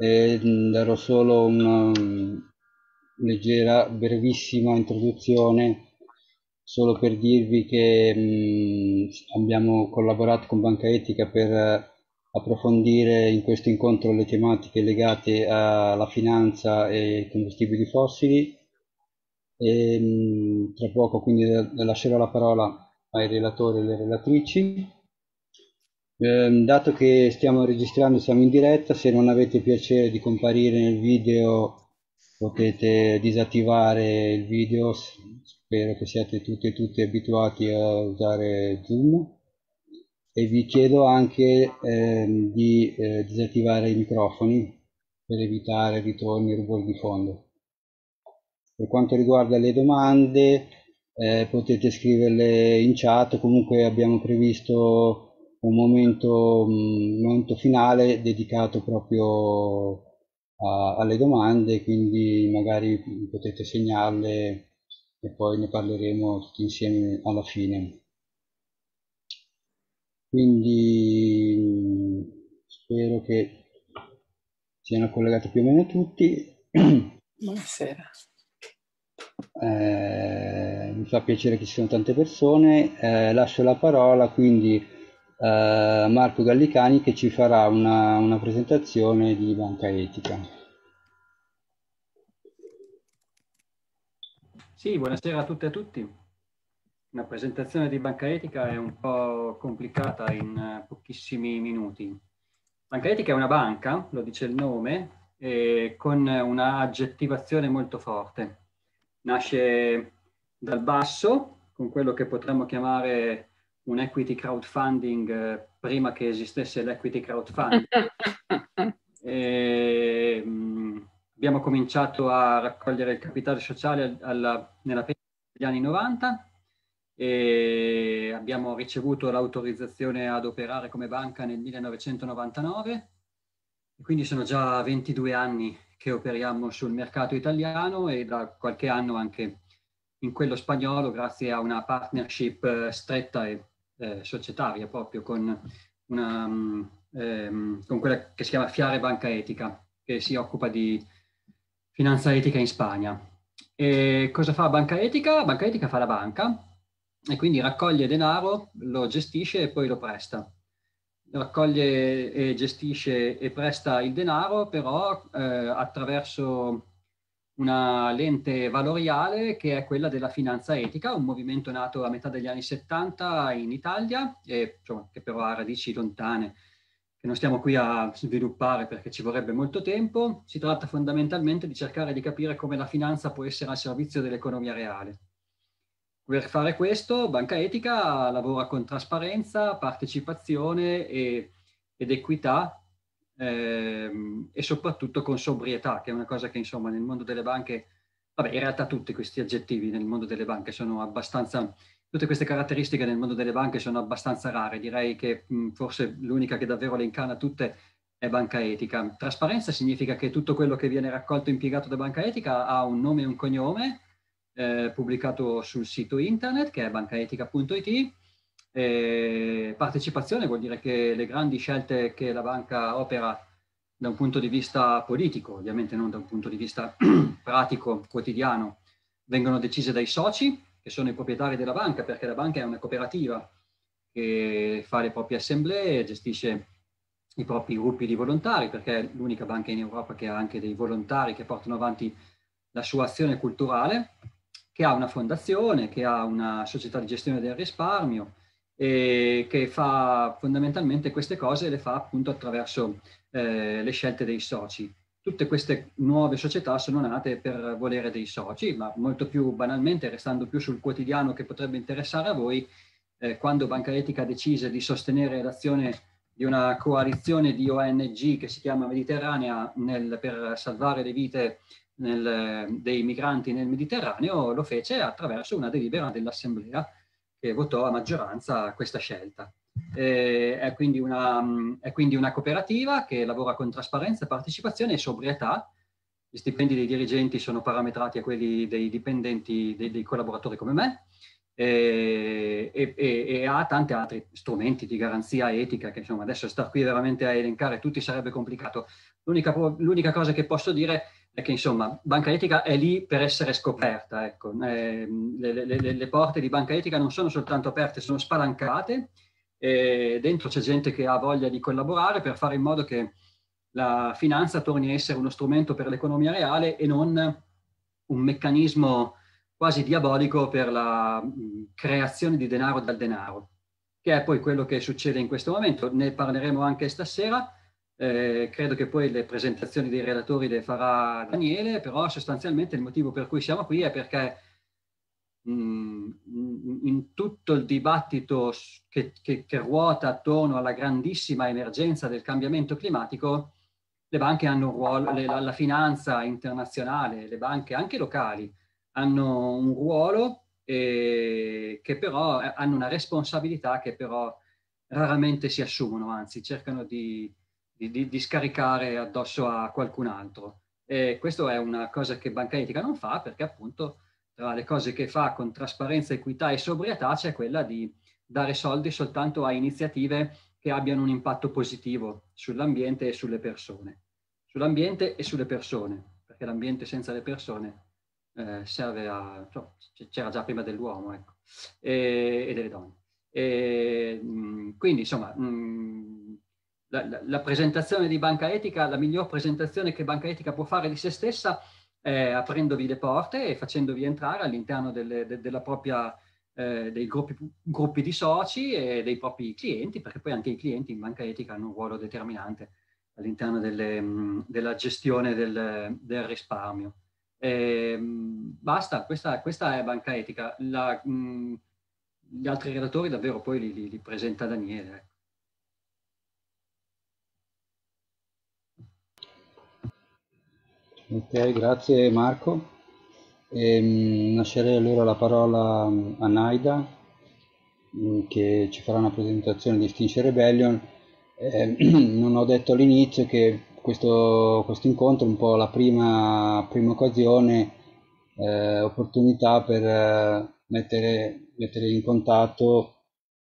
e darò solo una mm, leggera, brevissima introduzione solo per dirvi che mh, mm, abbiamo collaborato con Banca Etica per eh, approfondire in questo incontro le tematiche legate alla finanza e ai combustibili fossili e mh, mm, tra poco quindi lascerò la parola ai relatori e alle relatrici eh, dato che stiamo registrando, siamo in diretta, se non avete piacere di comparire nel video potete disattivare il video, spero che siate tutti e tutti abituati a usare Zoom e vi chiedo anche eh, di eh, disattivare i microfoni per evitare ritorni e rumori di fondo. Per quanto riguarda le domande eh, potete scriverle in chat, comunque abbiamo previsto un momento, un mm, momento finale dedicato proprio a, alle domande, quindi magari potete segnarle e poi ne parleremo tutti insieme alla fine. Quindi mm, spero che siano collegati più o meno tutti. Buonasera. Eh, mi fa piacere che ci siano tante persone. Eh, lascio la parola quindi eh, Marco Gallicani che ci farà una, una presentazione di Banca Etica. Sì, buonasera a tutte e a tutti. Una presentazione di Banca Etica è un po' complicata in eh, pochissimi minuti. Banca Etica è una banca, lo dice il nome, con una aggettivazione molto forte. Nasce dal basso, con quello che potremmo chiamare un equity crowdfunding eh, prima che esistesse l'equity crowdfunding. e, mh, mm, abbiamo cominciato a raccogliere il capitale sociale alla, nella pensione degli anni 90 e abbiamo ricevuto l'autorizzazione ad operare come banca nel 1999 quindi sono già 22 anni che operiamo sul mercato italiano e da qualche anno anche in quello spagnolo grazie a una partnership eh, stretta e eh, societaria proprio con, una, mm, ehm, con quella che si chiama Fiare Banca Etica, che si occupa di finanza etica in Spagna. E cosa fa Banca Etica? Banca Etica fa la banca e quindi raccoglie denaro, lo gestisce e poi lo presta raccoglie e gestisce e presta il denaro, però eh, attraverso una lente valoriale che è quella della finanza etica, un movimento nato a metà degli anni 70 in Italia, e, insomma, che però ha radici lontane che non stiamo qui a sviluppare perché ci vorrebbe molto tempo, si tratta fondamentalmente di cercare di capire come la finanza può essere al servizio dell'economia reale. Per fare questo, Banca Etica lavora con trasparenza, partecipazione e, ed equità ehm, e soprattutto con sobrietà, che è una cosa che insomma nel mondo delle banche, vabbè in realtà tutti questi aggettivi nel mondo delle banche sono abbastanza, tutte queste caratteristiche nel mondo delle banche sono abbastanza rare, direi che mh, forse l'unica che davvero le incana tutte è banca etica. Trasparenza significa che tutto quello che viene raccolto e impiegato da banca etica ha un nome e un cognome, eh, pubblicato sul sito internet che è bancaetica.it e eh, partecipazione vuol dire che le grandi scelte che la banca opera da un punto di vista politico, ovviamente non da un punto di vista pratico, quotidiano, vengono decise dai soci, che sono i proprietari della banca, perché la banca è una cooperativa che fa le proprie assemblee, gestisce i propri gruppi di volontari, perché è l'unica banca in Europa che ha anche dei volontari che portano avanti la sua azione culturale, che ha una fondazione, che ha una società di gestione del risparmio, e che fa fondamentalmente queste cose le fa appunto attraverso eh, le scelte dei soci. Tutte queste nuove società sono nate per volere dei soci, ma molto più banalmente, restando più sul quotidiano che potrebbe interessare a voi, eh, quando Banca Etica decise di sostenere l'azione di una coalizione di ONG che si chiama Mediterranea nel, per salvare le vite nel, dei migranti nel Mediterraneo, lo fece attraverso una delibera dell'Assemblea che votò a maggioranza questa scelta. Eh, è, quindi una, è, quindi una, cooperativa che lavora con trasparenza, partecipazione e sobrietà. Gli stipendi dei dirigenti sono parametrati a quelli dei dipendenti, dei, dei collaboratori come me, e, e, e, ha tanti altri strumenti di garanzia etica che insomma adesso star qui veramente a elencare tutti sarebbe complicato. L'unica, l'unica cosa che posso dire è che insomma banca etica è lì per essere scoperta, ecco. eh, le, le, le, porte di banca etica non sono soltanto aperte, sono spalancate, E eh, dentro c'è gente che ha voglia di collaborare per fare in modo che la finanza torni a essere uno strumento per l'economia reale e non un meccanismo quasi diabolico per la mm, creazione di denaro dal denaro, che è poi quello che succede in questo momento, ne parleremo anche stasera eh, credo che poi le presentazioni dei relatori le farà Daniele, però sostanzialmente il motivo per cui siamo qui è perché mh, mm, in tutto il dibattito che, che, che ruota attorno alla grandissima emergenza del cambiamento climatico, le banche hanno un ruolo, le, la, la finanza internazionale, le banche anche locali hanno un ruolo eh, che però eh, hanno una responsabilità che però raramente si assumono, anzi cercano di di, di, scaricare addosso a qualcun altro. E questa è una cosa che Banca Etica non fa perché appunto tra le cose che fa con trasparenza, equità e sobrietà c'è quella di dare soldi soltanto a iniziative che abbiano un impatto positivo sull'ambiente e sulle persone. Sull'ambiente e sulle persone, perché l'ambiente senza le persone eh, serve a... Cioè, c'era già prima dell'uomo, ecco, e, e delle donne. E, mh, quindi, insomma, mh, la, la, presentazione di Banca Etica, la miglior presentazione che Banca Etica può fare di se stessa è aprendovi le porte e facendovi entrare all'interno delle, de, della propria eh, dei gruppi, gruppi, di soci e dei propri clienti, perché poi anche i clienti in banca etica hanno un ruolo determinante all'interno delle, della gestione del, del risparmio. E, ehm, basta, questa, questa, è banca etica. La, mh, gli altri relatori davvero poi li, li, li presenta Daniele. Ecco. Ok, grazie Marco. Ehm, lascerei allora la parola mm, a Naida mm, che ci farà una presentazione di Extinction Rebellion. Eh, non ho detto all'inizio che questo, questo incontro è un po' la prima, prima occasione, eh, opportunità per eh, mettere, mettere in contatto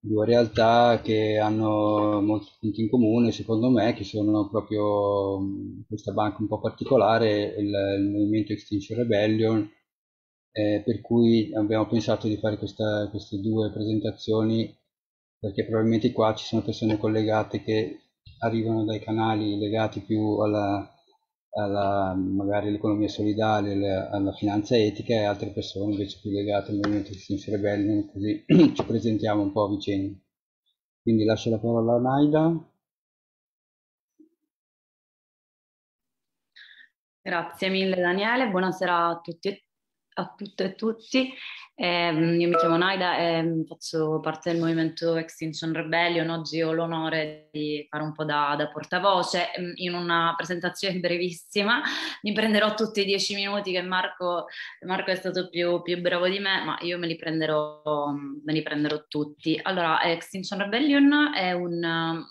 due realtà che hanno molti punti in comune, secondo me, che sono proprio mm, questa banca un po' particolare, il, il movimento Extinction Rebellion, eh, per cui abbiamo pensato di fare questa, queste due presentazioni, perché probabilmente qua ci sono persone collegate che arrivano dai canali legati più alla, alla, magari all'economia solidale, alla, alla, finanza etica e altre persone invece più legate al movimento di Sinistra Rebellion, così ci presentiamo un po' a vicenda. Quindi lascio la parola a Naida. Grazie mille Daniele, buonasera a tutti, a tutte e tutti. Eh, io mi chiamo Naida e ehm, faccio parte del movimento Extinction Rebellion. Oggi ho l'onore di fare un po' da, da, portavoce. Ehm, in una presentazione brevissima mi prenderò tutti i dieci minuti che Marco, Marco è stato più, più, bravo di me, ma io me li prenderò, me li prenderò tutti. Allora, Extinction Rebellion è un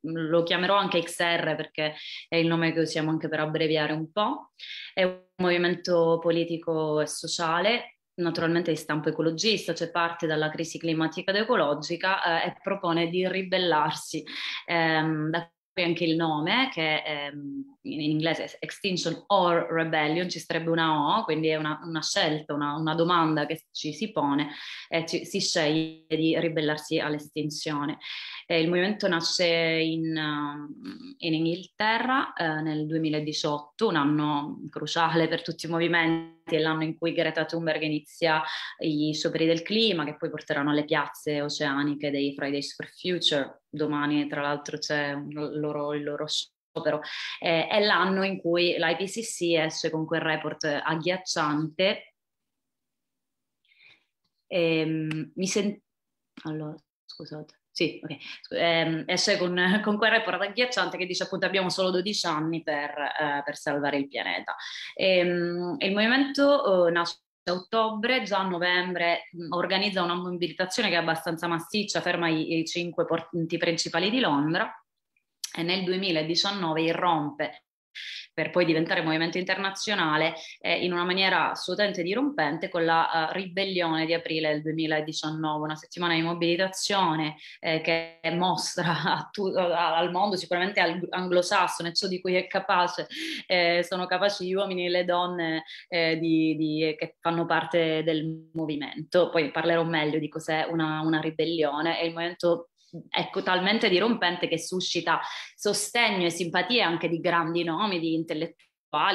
lo chiamerò anche XR perché è il nome che usiamo anche per abbreviare un po'. È un movimento politico e sociale naturalmente di stampo ecologista, cioè parte dalla crisi climatica ed ecologica eh, e propone di ribellarsi. Ehm, da qui anche il nome che ehm, in inglese Extinction or Rebellion, ci sarebbe una O, quindi è una, una scelta, una, una, domanda che ci si pone e ci, si sceglie di ribellarsi all'estinzione. Eh, il movimento nasce in, um, in Inghilterra eh, nel 2018, un anno cruciale per tutti i movimenti è l'anno in cui Greta Thunberg inizia i scioperi del clima che poi porteranno alle piazze oceaniche dei Fridays for Future. Domani, tra l'altro, c'è loro, il loro show sciopero. Eh, è l'anno in cui l'IPCC esce con quel report agghiacciante. Ehm, mi sento... Allora, scusate. Sì, ok. Eh, esce con, con quel report agghiacciante che dice appunto abbiamo solo 12 anni per, eh, per salvare il pianeta. E, ehm, il movimento eh, nasce a ottobre, già a novembre mm, organizza una mobilitazione che è abbastanza massiccia, ferma i, i cinque porti principali di Londra e nel 2019 irrompe per poi diventare movimento internazionale eh, in una maniera assolutamente dirompente con la uh, ribellione di aprile del 2019, una settimana di mobilitazione eh, che mostra tu, al mondo, sicuramente al anglosassone, ciò di cui è capace, eh, sono capaci gli uomini e le donne eh, di, di, eh, che fanno parte del movimento. Poi parlerò meglio di cos'è una, una ribellione e il movimento ecco, talmente dirompente che suscita sostegno e simpatie anche di grandi nomi, di intellettuali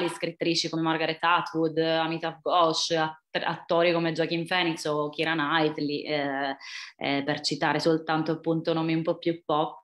scrittrici come Margaret Atwood, Amitav Ghosh, attori come Joaquin Phoenix o Kira Knightley, eh, eh, per citare soltanto appunto nomi un po' più pop,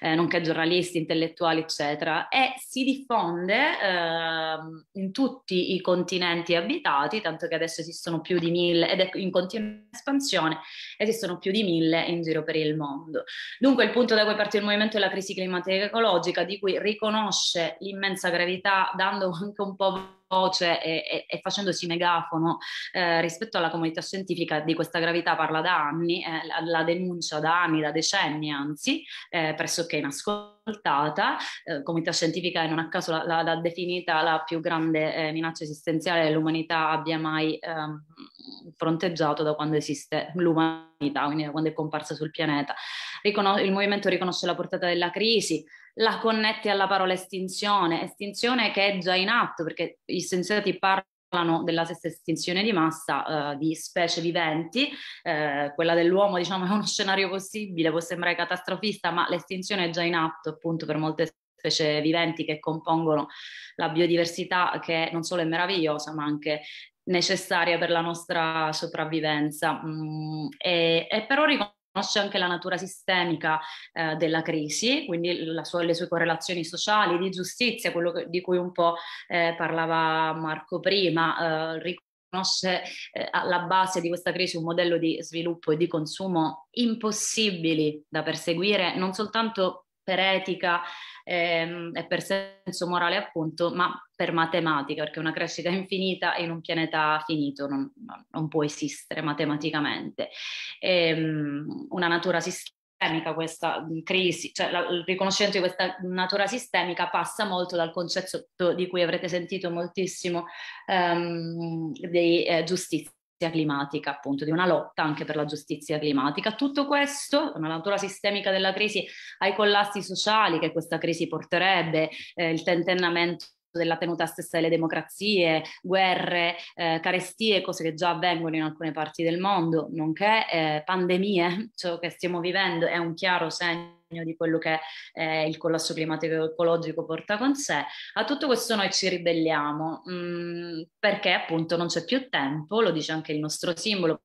eh, nonché giornalisti, intellettuali, eccetera, e si diffonde eh, in tutti i continenti abitati, tanto che adesso esistono più di mille, ed è ecco, in continua espansione, esistono più di mille in giro per il mondo. Dunque il punto da cui parte il movimento è la crisi climatica ecologica, di cui riconosce l'immensa gravità, dando anche un po' voce cioè, e, e, e facendosi megafono eh, rispetto alla comunità scientifica di questa gravità parla da anni, eh, la, la, denuncia da anni, da decenni anzi, eh, pressoché inascoltata. Eh, comunità scientifica non a caso l'ha definita la più grande eh, minaccia esistenziale che l'umanità abbia mai ehm, fronteggiato da quando esiste l'umanità, quindi da quando è comparsa sul pianeta. Ricono- il movimento riconosce la portata della crisi, la connetti alla parola estinzione, estinzione che è già in atto perché gli scienziati parlano della stessa estinzione di massa eh, di specie viventi, eh, quella dell'uomo diciamo è uno scenario possibile, può sembrare catastrofista, ma l'estinzione è già in atto appunto per molte specie viventi che compongono la biodiversità che non solo è meravigliosa ma anche necessaria per la nostra sopravvivenza. Mm, e, e però riconosciamo conosce anche la natura sistemica eh, della crisi, quindi sua, le sue correlazioni sociali, di giustizia, quello che, di cui un po' eh, parlava Marco prima, eh, riconosce eh, alla base di questa crisi un modello di sviluppo e di consumo impossibili da perseguire non soltanto per etica ehm, e per senso morale appunto, ma per matematica, perché una crescita infinita in un pianeta finito non, non può esistere matematicamente. Ehm, una natura sistemica questa crisi, cioè la, il riconoscimento di questa natura sistemica passa molto dal concetto di cui avrete sentito moltissimo ehm, di eh, giustizia climatica, appunto, di una lotta anche per la giustizia climatica. Tutto questo, una natura sistemica della crisi, ai collassi sociali che questa crisi porterebbe, eh, il tentennamento della tenuta stessa delle democrazie, guerre, eh, carestie, cose che già avvengono in alcune parti del mondo, nonché eh, pandemie, ciò che stiamo vivendo è un chiaro segno di quello che eh, il collasso climatico e ecologico porta con sé. A tutto questo noi ci ribelliamo mh, mm, perché appunto non c'è più tempo, lo dice anche il nostro simbolo,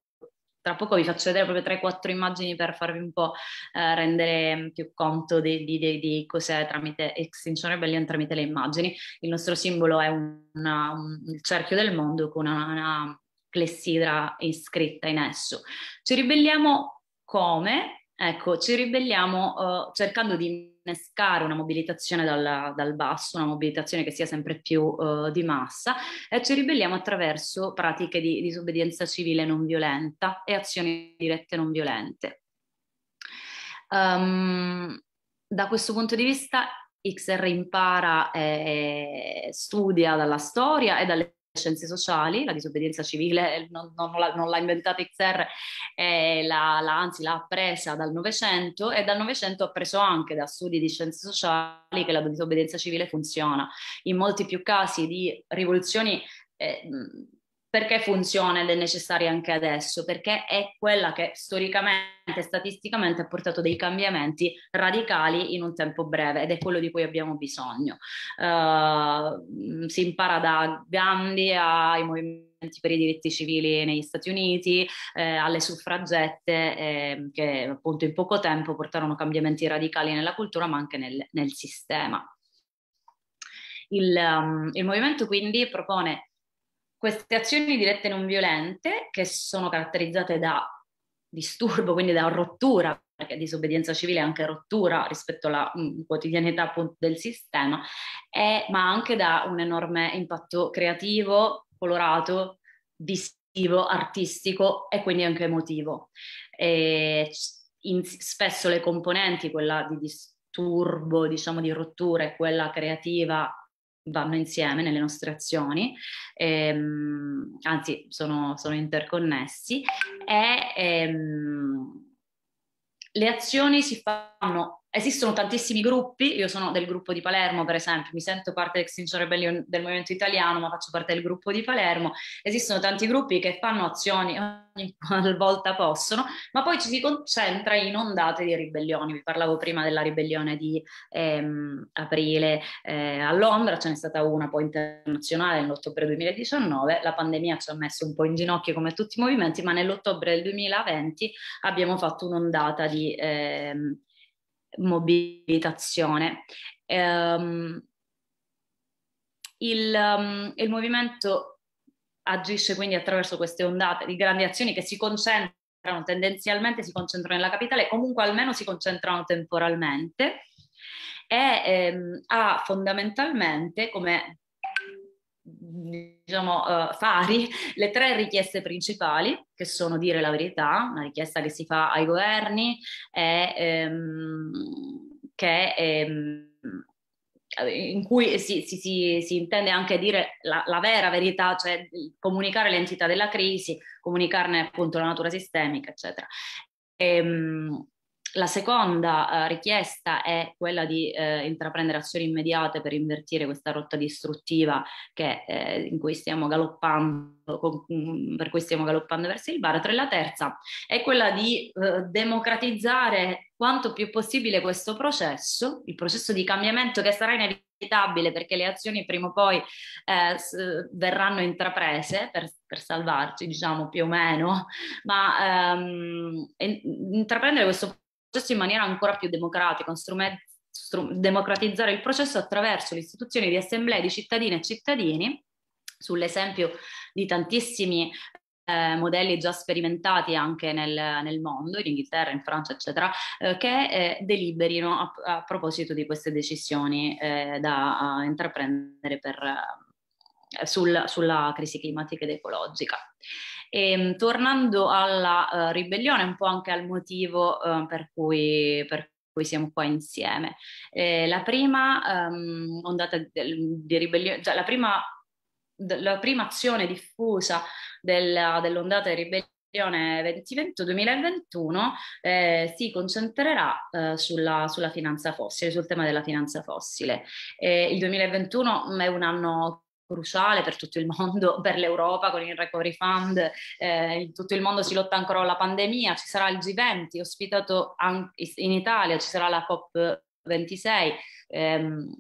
tra poco vi faccio vedere proprio 3-4 immagini per farvi un po' eh, rendere mm, più conto di, di, di, di cos'è tramite Extinction Rebellion tramite le immagini. Il nostro simbolo è un, una, un cerchio del mondo con una, una clessidra iscritta in esso. Ci ribelliamo come? Ecco, ci ribelliamo uh, cercando di innescare una mobilitazione dal, dal, basso, una mobilitazione che sia sempre più uh, di massa, e ci ribelliamo attraverso pratiche di disobbedienza civile non violenta e azioni dirette non violente. Um, da questo punto di vista XR impara e studia dalla storia e dalle scienze sociali, la disobbedienza civile eh, non, non, non l'ha, inventata XR, eh, la, la, anzi l'ha presa dal Novecento e dal Novecento ha preso anche da studi di scienze sociali che la disobbedienza civile funziona. In molti più casi di rivoluzioni eh, perché funziona ed è necessaria anche adesso, perché è quella che storicamente e statisticamente ha portato dei cambiamenti radicali in un tempo breve ed è quello di cui abbiamo bisogno. Uh, si impara da Gandhi ai movimenti per i diritti civili negli Stati Uniti, eh, alle suffragette eh, che appunto in poco tempo portarono cambiamenti radicali nella cultura ma anche nel, nel sistema. Il, um, il movimento quindi propone queste azioni dirette non violente, che sono caratterizzate da disturbo, quindi da rottura, perché disobbedienza civile è anche rottura rispetto alla mh, mm, quotidianità appunto del sistema, è, ma anche da un enorme impatto creativo, colorato, visivo, artistico e quindi anche emotivo. E in, spesso le componenti, quella di disturbo, diciamo di rottura e quella creativa vanno insieme nelle nostre azioni, ehm, anzi sono, sono, interconnessi, e ehm, le azioni si fanno Esistono tantissimi gruppi, io sono del gruppo di Palermo per esempio, mi sento parte dell'Extinction Rebellion del Movimento Italiano, ma faccio parte del gruppo di Palermo. Esistono tanti gruppi che fanno azioni ogni volta possono, ma poi ci si concentra in ondate di ribellioni. Vi parlavo prima della ribellione di ehm, aprile eh, a Londra, ce n'è stata una poi internazionale nell'ottobre 2019, la pandemia ci ha messo un po' in ginocchio come tutti i movimenti, ma nell'ottobre del 2020 abbiamo fatto un'ondata di... Ehm, mobilitazione. Um, il, um, il, movimento agisce quindi attraverso queste ondate di grandi azioni che si concentrano, tendenzialmente si concentrano nella capitale, comunque almeno si concentrano temporalmente e ehm, ha fondamentalmente come diciamo, uh, fari le tre richieste principali, che sono dire la verità, una richiesta che si fa ai governi, e, ehm, che, ehm, in cui si, si, si, si, intende anche dire la, la, vera verità, cioè comunicare l'entità della crisi, comunicarne appunto la natura sistemica, eccetera. Ehm, la seconda eh, richiesta è quella di eh, intraprendere azioni immediate per invertire questa rotta distruttiva che, eh, in cui stiamo galoppando, con, mm, per cui stiamo galoppando verso il baratro. E la terza è quella di eh, democratizzare quanto più possibile questo processo, il processo di cambiamento che sarà inevitabile perché le azioni prima o poi eh, verranno intraprese per, per, salvarci, diciamo più o meno, ma ehm, intraprendere questo processo in maniera ancora più democratica, strument- democratizzare il processo attraverso le istituzioni di assemblee di cittadine e cittadini, sull'esempio di tantissimi eh, modelli già sperimentati anche nel, nel, mondo, in Inghilterra, in Francia, eccetera, eh, che eh, deliberino a, a, proposito di queste decisioni eh, da intraprendere per, eh, sul, sulla crisi climatica ed ecologica. E, ehm, tornando alla uh, ribellione, un po' anche al motivo uh, per cui, per cui siamo qua insieme. Eh, la prima um, ondata di, di ribellione, cioè la prima, la prima azione diffusa della, dell'ondata di ribellione 2021 eh, si concentrerà eh, sulla, sulla finanza fossile, sul tema della finanza fossile. Eh, il 2021 è un anno cruciale per tutto il mondo, per l'Europa con il Recovery Fund, eh, in tutto il mondo si lotta ancora alla pandemia, ci sarà il G20 ospitato anche in Italia, ci sarà la COP 26, ehm,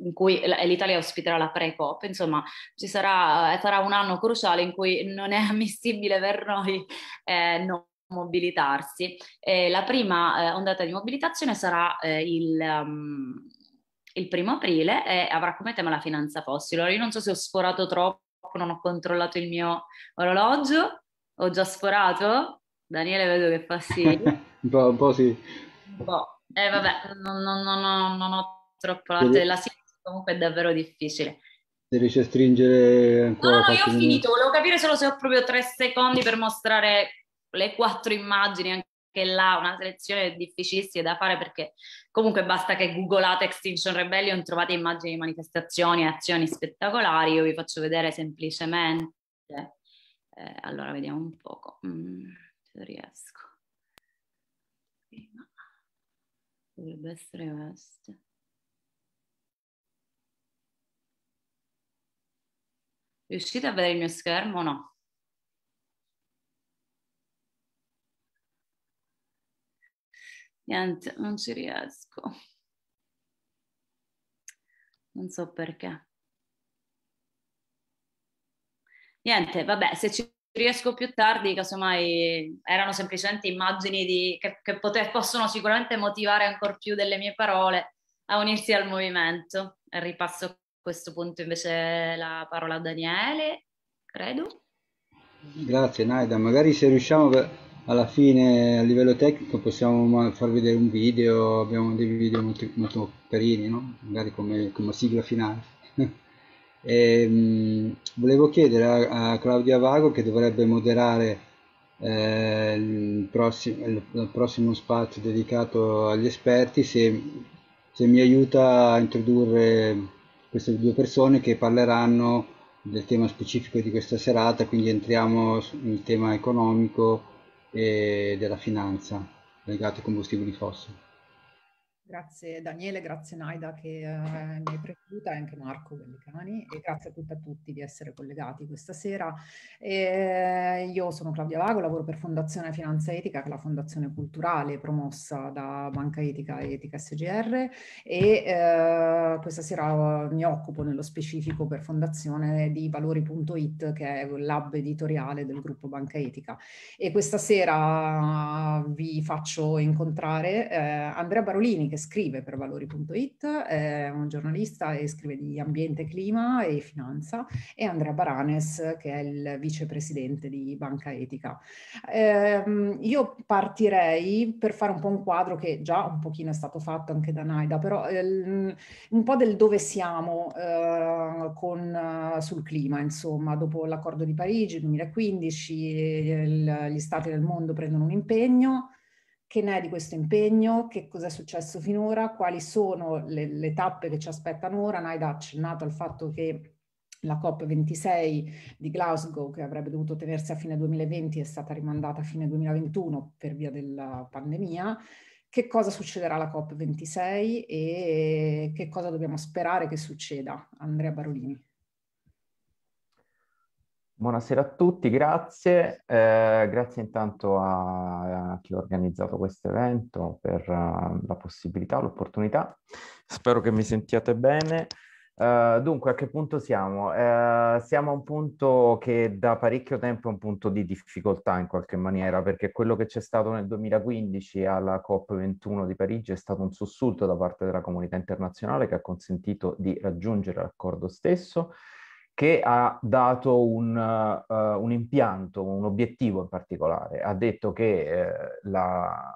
in cui l'Italia ospiterà la pre-COP, insomma ci sarà, sarà, eh, un anno cruciale in cui non è ammissibile per noi eh, non mobilitarsi. Eh, la prima eh, ondata di mobilitazione sarà eh, il, um, il primo aprile e avrà come tema la finanza fossile. Allora io non so se ho sforato troppo, non ho controllato il mio orologio, ho già sforato? Daniele vedo che fa sì. un, po', un po' sì. E boh. Eh vabbè, non, non, non, non ho troppo la, Deve... la sintesi comunque è davvero difficile. Se riesci a stringere ancora... No, no, io ho finito, volevo capire solo se ho proprio tre secondi per mostrare le quattro immagini, anche perché là una selezione è difficilissima da fare perché comunque basta che googolate Extinction Rebellion, trovate immagini di manifestazioni e azioni spettacolari, io vi faccio vedere semplicemente. Eh, allora vediamo un poco mm, se riesco. Dovrebbe essere questo. Riuscite a vedere il mio schermo o no? Niente, non ci riesco. Non so perché. Niente, vabbè, se ci riesco più tardi, casomai erano semplicemente immagini di, che, che poter, possono sicuramente motivare ancora più delle mie parole a unirsi al movimento. Ripasso a questo punto invece la parola a Daniele, credo. Grazie Naida, magari se riusciamo... Per alla fine a livello tecnico possiamo far vedere un video, abbiamo dei video molto, molto carini, no? magari come, come, sigla finale. e, ehm, mh, volevo chiedere a, a, Claudia Vago che dovrebbe moderare eh, il, prossimo, il, prossimo, spazio dedicato agli esperti se, se mi aiuta a introdurre queste due persone che parleranno del tema specifico di questa serata, quindi entriamo nel tema economico e della finanza legate ai combustibili fossili. Grazie Daniele, grazie Naida che eh, mi hai preceduta e anche Marco Bellicani e grazie a, tutti, a tutti di essere collegati questa sera. E eh, io sono Claudia Vago, lavoro per Fondazione Finanza Etica, che è la fondazione culturale promossa da Banca Etica e Etica SGR e eh, questa sera eh, mi occupo nello specifico per Fondazione di Valori.it che è il lab editoriale del gruppo Banca Etica e questa sera eh, vi faccio incontrare eh, Andrea Barolini che che scrive per valori.it, è un giornalista e scrive di ambiente, clima e finanza, e Andrea Baranes che è il vicepresidente di Banca Etica. Eh, io partirei per fare un po' un quadro che già un pochino è stato fatto anche da Naida, però eh, un po' del dove siamo ehm, eh, con, sul clima, insomma, dopo l'accordo di Parigi 2015 eh, il, gli stati del mondo prendono un impegno, che ne è di questo impegno, che cosa è successo finora, quali sono le, le tappe che ci aspettano ora. Naida ha accennato al fatto che la COP26 di Glasgow, che avrebbe dovuto tenersi a fine 2020, è stata rimandata a fine 2021 per via della pandemia. Che cosa succederà alla COP26 e che cosa dobbiamo sperare che succeda? Andrea Barolini. Buonasera a tutti, grazie. Eh, grazie intanto a, a chi ha organizzato questo evento per uh, la possibilità, l'opportunità. Spero che mi sentiate bene. Uh, dunque, a che punto siamo? Uh, siamo a un punto che da parecchio tempo è un punto di difficoltà in qualche maniera, perché quello che c'è stato nel 2015 alla COP21 di Parigi è stato un sussulto da parte della comunità internazionale che ha consentito di raggiungere l'accordo stesso che ha dato un, uh, un, impianto, un obiettivo in particolare. Ha detto che eh, la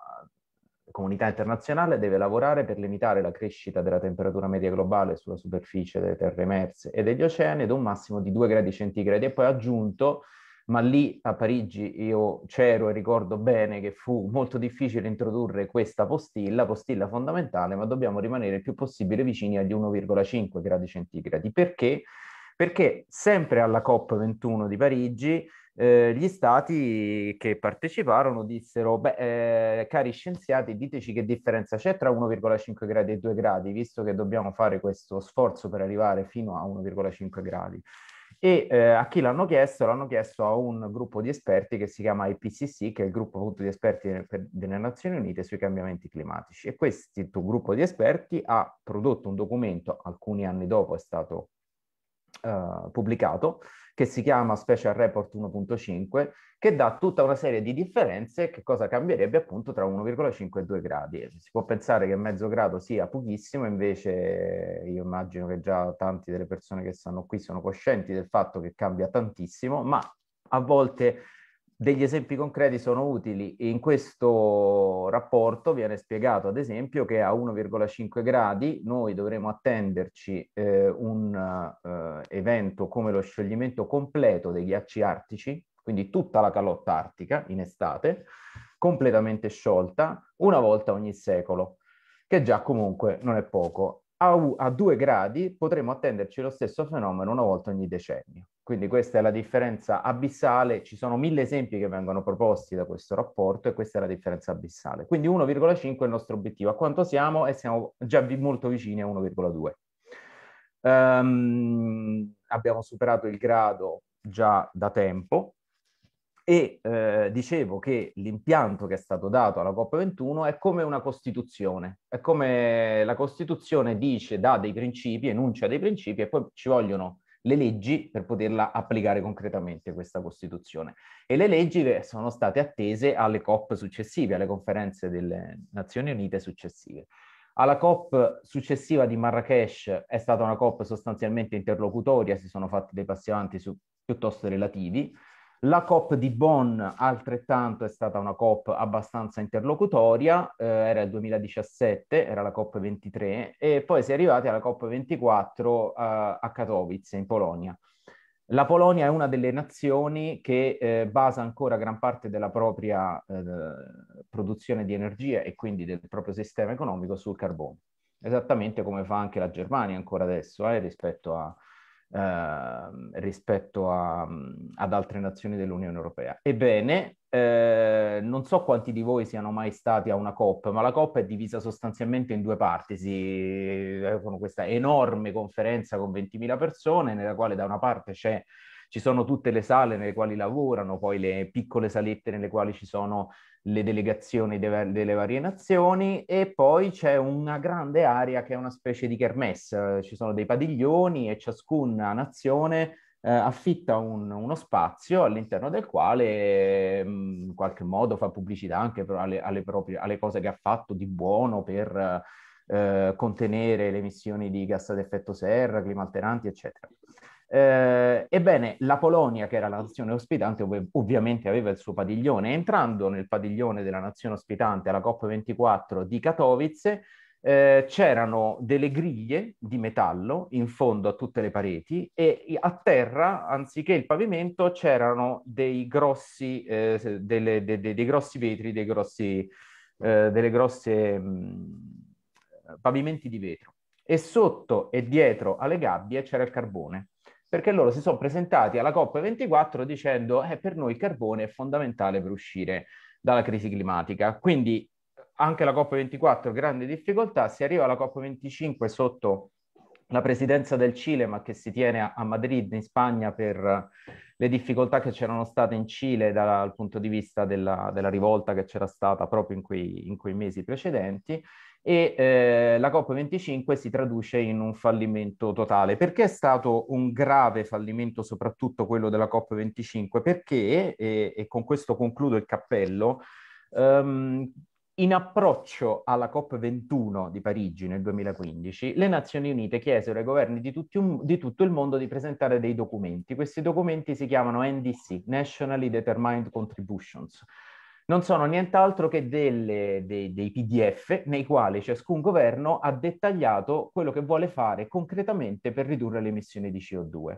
comunità internazionale deve lavorare per limitare la crescita della temperatura media globale sulla superficie delle terre emerse e degli oceani ad un massimo di 2 gradi centigradi e poi ha aggiunto ma lì a Parigi io c'ero e ricordo bene che fu molto difficile introdurre questa postilla, postilla fondamentale, ma dobbiamo rimanere il più possibile vicini agli 1,5 gradi centigradi, perché perché sempre alla COP21 di Parigi eh, gli stati che parteciparono dissero, beh, eh, cari scienziati, diteci che differenza c'è tra 1,5 gradi e 2 gradi, visto che dobbiamo fare questo sforzo per arrivare fino a 1,5 gradi. E eh, a chi l'hanno chiesto? L'hanno chiesto a un gruppo di esperti che si chiama IPCC, che è il gruppo appunto, di esperti delle Nazioni Unite sui cambiamenti climatici. E questo gruppo di esperti ha prodotto un documento, alcuni anni dopo è stato eh, pubblicato, che si chiama Special Report 1.5, che dà tutta una serie di differenze che cosa cambierebbe appunto tra 1,5 e 2 gradi. Eh, si può pensare che mezzo grado sia pochissimo, invece io immagino che già tante delle persone che stanno qui sono coscienti del fatto che cambia tantissimo, ma a volte degli esempi concreti sono utili. In questo rapporto viene spiegato, ad esempio, che a 1,5 gradi noi dovremo attenderci eh, un eh, evento come lo scioglimento completo dei ghiacci artici, quindi tutta la calotta artica in estate, completamente sciolta, una volta ogni secolo, che già comunque non è poco. A, a 2 gradi potremo attenderci lo stesso fenomeno una volta ogni decennio. Quindi questa è la differenza abissale, ci sono mille esempi che vengono proposti da questo rapporto e questa è la differenza abissale. Quindi 1,5 è il nostro obiettivo, a quanto siamo e siamo già molto vicini a 1,2. Um, ehm, abbiamo superato il grado già da tempo e eh, dicevo che l'impianto che è stato dato alla COP21 è come una Costituzione, è come la Costituzione dice, dà dei principi, enuncia dei principi e poi ci vogliono le leggi per poterla applicare concretamente questa Costituzione. E le leggi che eh, sono state attese alle COP successive, alle conferenze delle Nazioni Unite successive. Alla COP successiva di Marrakesh è stata una COP sostanzialmente interlocutoria, si sono fatti dei passi avanti su, piuttosto relativi, la COP di Bonn altrettanto è stata una COP abbastanza interlocutoria, eh, era il 2017, era la COP 23 e poi si è arrivati alla COP 24 eh, a Katowice in Polonia. La Polonia è una delle nazioni che eh, basa ancora gran parte della propria eh, produzione di energia e quindi del proprio sistema economico sul carbone, esattamente come fa anche la Germania ancora adesso eh, rispetto a, Ehm, rispetto a, ad altre nazioni dell'Unione Europea. Ebbene, eh, non so quanti di voi siano mai stati a una COP, ma la COP è divisa sostanzialmente in due parti, si, eh, con questa enorme conferenza con 20.000 persone, nella quale da una parte c'è ci sono tutte le sale nelle quali lavorano, poi le piccole salette nelle quali ci sono le delegazioni de- delle varie nazioni e poi c'è una grande area che è una specie di kermesse, ci sono dei padiglioni e ciascuna nazione eh, affitta un, uno spazio all'interno del quale mh, mm, in qualche modo fa pubblicità anche alle, alle, proprie, alle cose che ha fatto di buono per eh, contenere le emissioni di gas ad effetto serra, clima alteranti, eccetera. Eh, ebbene, la Polonia, che era la nazione ospitante, ov- ovviamente aveva il suo padiglione. Entrando nel padiglione della nazione ospitante alla COP24 di Katowice, eh, c'erano delle griglie di metallo in fondo a tutte le pareti e a terra, anziché il pavimento, c'erano dei grossi, eh, delle, de, de, dei grossi vetri, dei grossi, eh, delle grosse mh, mm, pavimenti di vetro. E sotto e dietro alle gabbie c'era il carbone perché loro si sono presentati alla COP24 dicendo che eh, per noi il carbone è fondamentale per uscire dalla crisi climatica. Quindi anche la COP24 grande difficoltà, si arriva alla COP25 sotto la presidenza del Cile, ma che si tiene a, Madrid in Spagna per le difficoltà che c'erano state in Cile da, dal punto di vista della, della rivolta che c'era stata proprio in quei, in quei mesi precedenti e eh, la COP25 si traduce in un fallimento totale. Perché è stato un grave fallimento soprattutto quello della COP25? Perché, e, e con questo concludo il cappello, um, in approccio alla COP21 di Parigi nel 2015, le Nazioni Unite chiesero ai governi di, un, di, tutto il mondo di presentare dei documenti. Questi documenti si chiamano NDC, Nationally Determined Contributions, non sono nient'altro che delle, dei, dei, PDF nei quali ciascun governo ha dettagliato quello che vuole fare concretamente per ridurre le emissioni di CO2.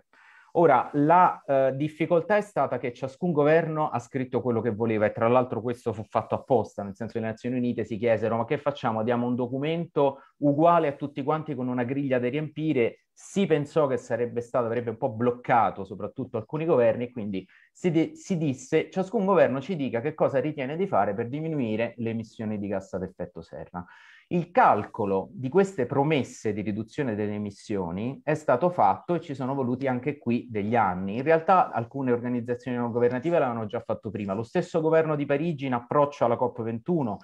Ora, la eh, difficoltà è stata che ciascun governo ha scritto quello che voleva e tra l'altro questo fu fatto apposta, nel senso che le Nazioni Unite si chiesero ma che facciamo? Diamo un documento uguale a tutti quanti con una griglia da riempire si pensò che sarebbe stato, avrebbe un po' bloccato soprattutto alcuni governi, quindi si, de- si, disse ciascun governo ci dica che cosa ritiene di fare per diminuire le emissioni di gas ad effetto serra. Il calcolo di queste promesse di riduzione delle emissioni è stato fatto e ci sono voluti anche qui degli anni. In realtà alcune organizzazioni non governative l'avevano già fatto prima. Lo stesso governo di Parigi in approccio alla COP21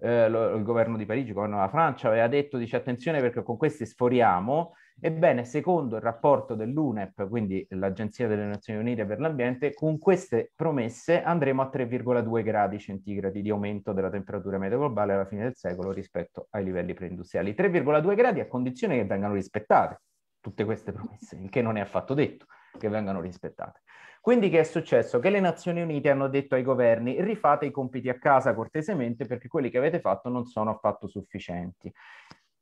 eh, lo, il governo di Parigi, il governo della Francia, aveva detto dice attenzione perché con questi sforiamo Ebbene, secondo il rapporto dell'UNEP, quindi l'Agenzia delle Nazioni Unite per l'Ambiente, con queste promesse andremo a 3,2 gradi centigradi di aumento della temperatura media globale alla fine del secolo rispetto ai livelli preindustriali. 3,2 gradi a condizione che vengano rispettate tutte queste promesse, il che non è affatto detto che vengano rispettate. Quindi che è successo? Che le Nazioni Unite hanno detto ai governi rifate i compiti a casa cortesemente perché quelli che avete fatto non sono affatto sufficienti.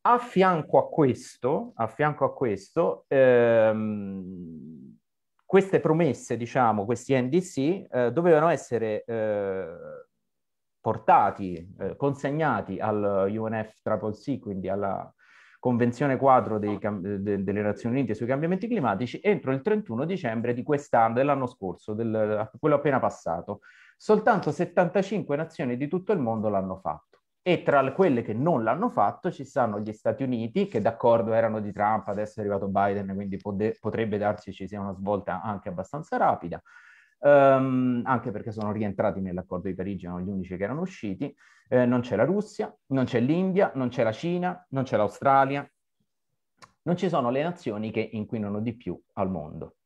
A fianco a questo, a fianco a questo ehm, queste promesse, diciamo, questi NDC, eh, dovevano essere eh, portati, eh, consegnati al UNFCCC, quindi alla Convenzione quadro dei, de, delle Nazioni Unite sui cambiamenti climatici, entro il 31 dicembre di quest'anno, dell'anno scorso, del, quello appena passato. Soltanto 75 nazioni di tutto il mondo l'hanno fatto. E tra quelle che non l'hanno fatto ci stanno gli Stati Uniti, che d'accordo erano di Trump, adesso è arrivato Biden, quindi pot- potrebbe darsi ci sia una svolta anche abbastanza rapida, um, anche perché sono rientrati nell'accordo di Parigi, erano gli unici che erano usciti. Eh, non c'è la Russia, non c'è l'India, non c'è la Cina, non c'è l'Australia, non ci sono le nazioni che inquinano di più al mondo.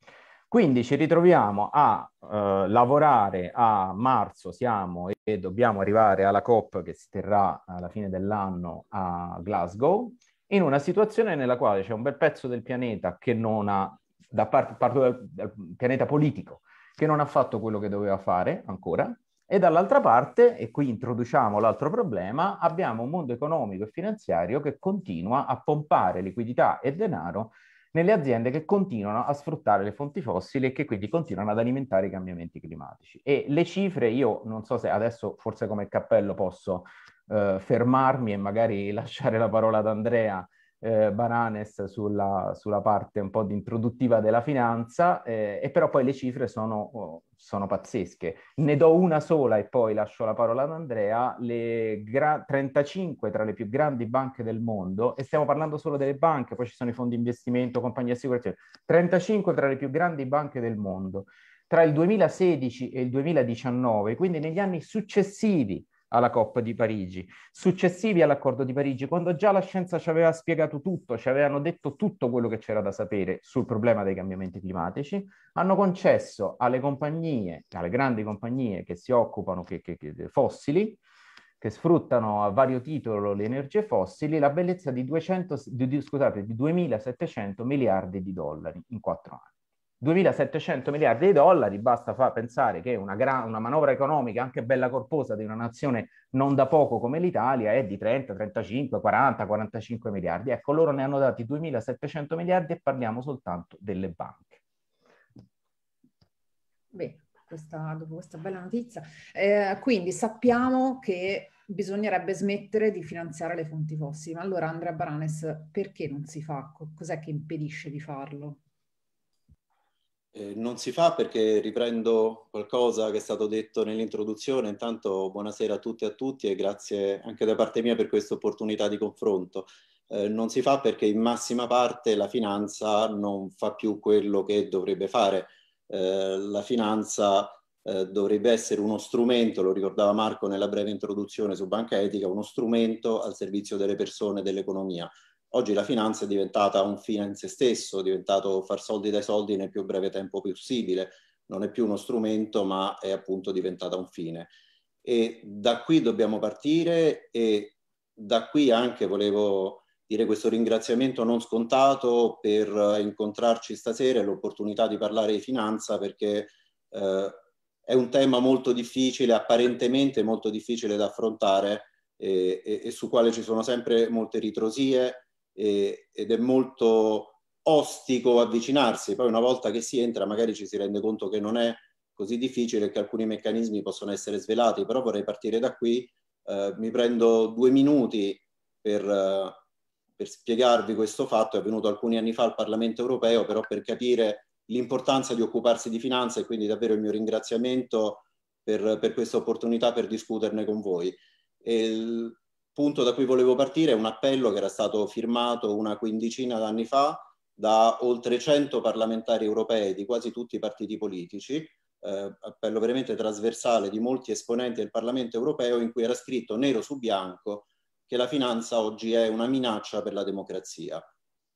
Quindi ci ritroviamo a eh, lavorare a marzo, siamo e dobbiamo arrivare alla COP che si terrà alla fine dell'anno a Glasgow, in una situazione nella quale c'è un bel pezzo del pianeta che non ha, da parte, parto dal, dal pianeta politico, che non ha fatto quello che doveva fare ancora, e dall'altra parte, e qui introduciamo l'altro problema, abbiamo un mondo economico e finanziario che continua a pompare liquidità e denaro nelle aziende che continuano a sfruttare le fonti fossili e che quindi continuano ad alimentare i cambiamenti climatici. E le cifre, io non so se adesso forse come cappello posso eh, fermarmi e magari lasciare la parola ad Andrea eh, Baranes sulla, sulla, parte un po' di introduttiva della finanza, eh, e però poi le cifre sono, oh, sono, pazzesche. Ne do una sola e poi lascio la parola ad Andrea, le gra- 35 tra le più grandi banche del mondo, e stiamo parlando solo delle banche, poi ci sono i fondi investimento, compagnie assicurative, 35 tra le più grandi banche del mondo. Tra il 2016 e il 2019, quindi negli anni successivi alla COP di Parigi, successivi all'accordo di Parigi, quando già la scienza ci aveva spiegato tutto, ci avevano detto tutto quello che c'era da sapere sul problema dei cambiamenti climatici, hanno concesso alle compagnie, alle grandi compagnie che si occupano che, che, che fossili, che sfruttano a vario titolo le energie fossili, la bellezza di, 200, di, scusate, di 2.700 miliardi di dollari in quattro anni. 2.700 miliardi di dollari, basta fa pensare che una, gra- una, manovra economica anche bella corposa di una nazione non da poco come l'Italia è di 30, 35, 40, 45 miliardi. Ecco, loro ne hanno dati 2.700 miliardi e parliamo soltanto delle banche. Bene, questa, dopo questa bella notizia. Eh, quindi sappiamo che bisognerebbe smettere di finanziare le fonti fossili. Ma allora Andrea Baranes, perché non si fa? Cos'è che impedisce di farlo? Eh, non si fa perché riprendo qualcosa che è stato detto nell'introduzione. Intanto buonasera a tutti e a tutti e grazie anche da parte mia per questa opportunità di confronto. Eh, non si fa perché in massima parte la finanza non fa più quello che dovrebbe fare. Eh, la finanza eh, dovrebbe essere uno strumento, lo ricordava Marco nella breve introduzione su Banca Etica, uno strumento al servizio delle persone e dell'economia. Oggi la finanza è diventata un fine in se stesso, è diventato far soldi dai soldi nel più breve tempo possibile, non è più uno strumento ma è appunto diventata un fine. E da qui dobbiamo partire e da qui anche volevo dire questo ringraziamento non scontato per incontrarci stasera e l'opportunità di parlare di finanza perché eh, è un tema molto difficile, apparentemente molto difficile da affrontare e, eh, e, e su quale ci sono sempre molte ritrosie eh, ed è molto ostico avvicinarsi, poi una volta che si entra magari ci si rende conto che non è così difficile, che alcuni meccanismi possono essere svelati, però vorrei partire da qui, eh, mi prendo due minuti per, eh, per spiegarvi questo fatto, è avvenuto alcuni anni fa al Parlamento europeo, però per capire l'importanza di occuparsi di finanza e quindi davvero il mio ringraziamento per, per questa opportunità per discuterne con voi. E punto da cui volevo partire è un appello che era stato firmato una quindicina d'anni fa da oltre 100 parlamentari europei di quasi tutti i partiti politici, eh, appello veramente trasversale di molti esponenti del Parlamento europeo in cui era scritto nero su bianco che la finanza oggi è una minaccia per la democrazia.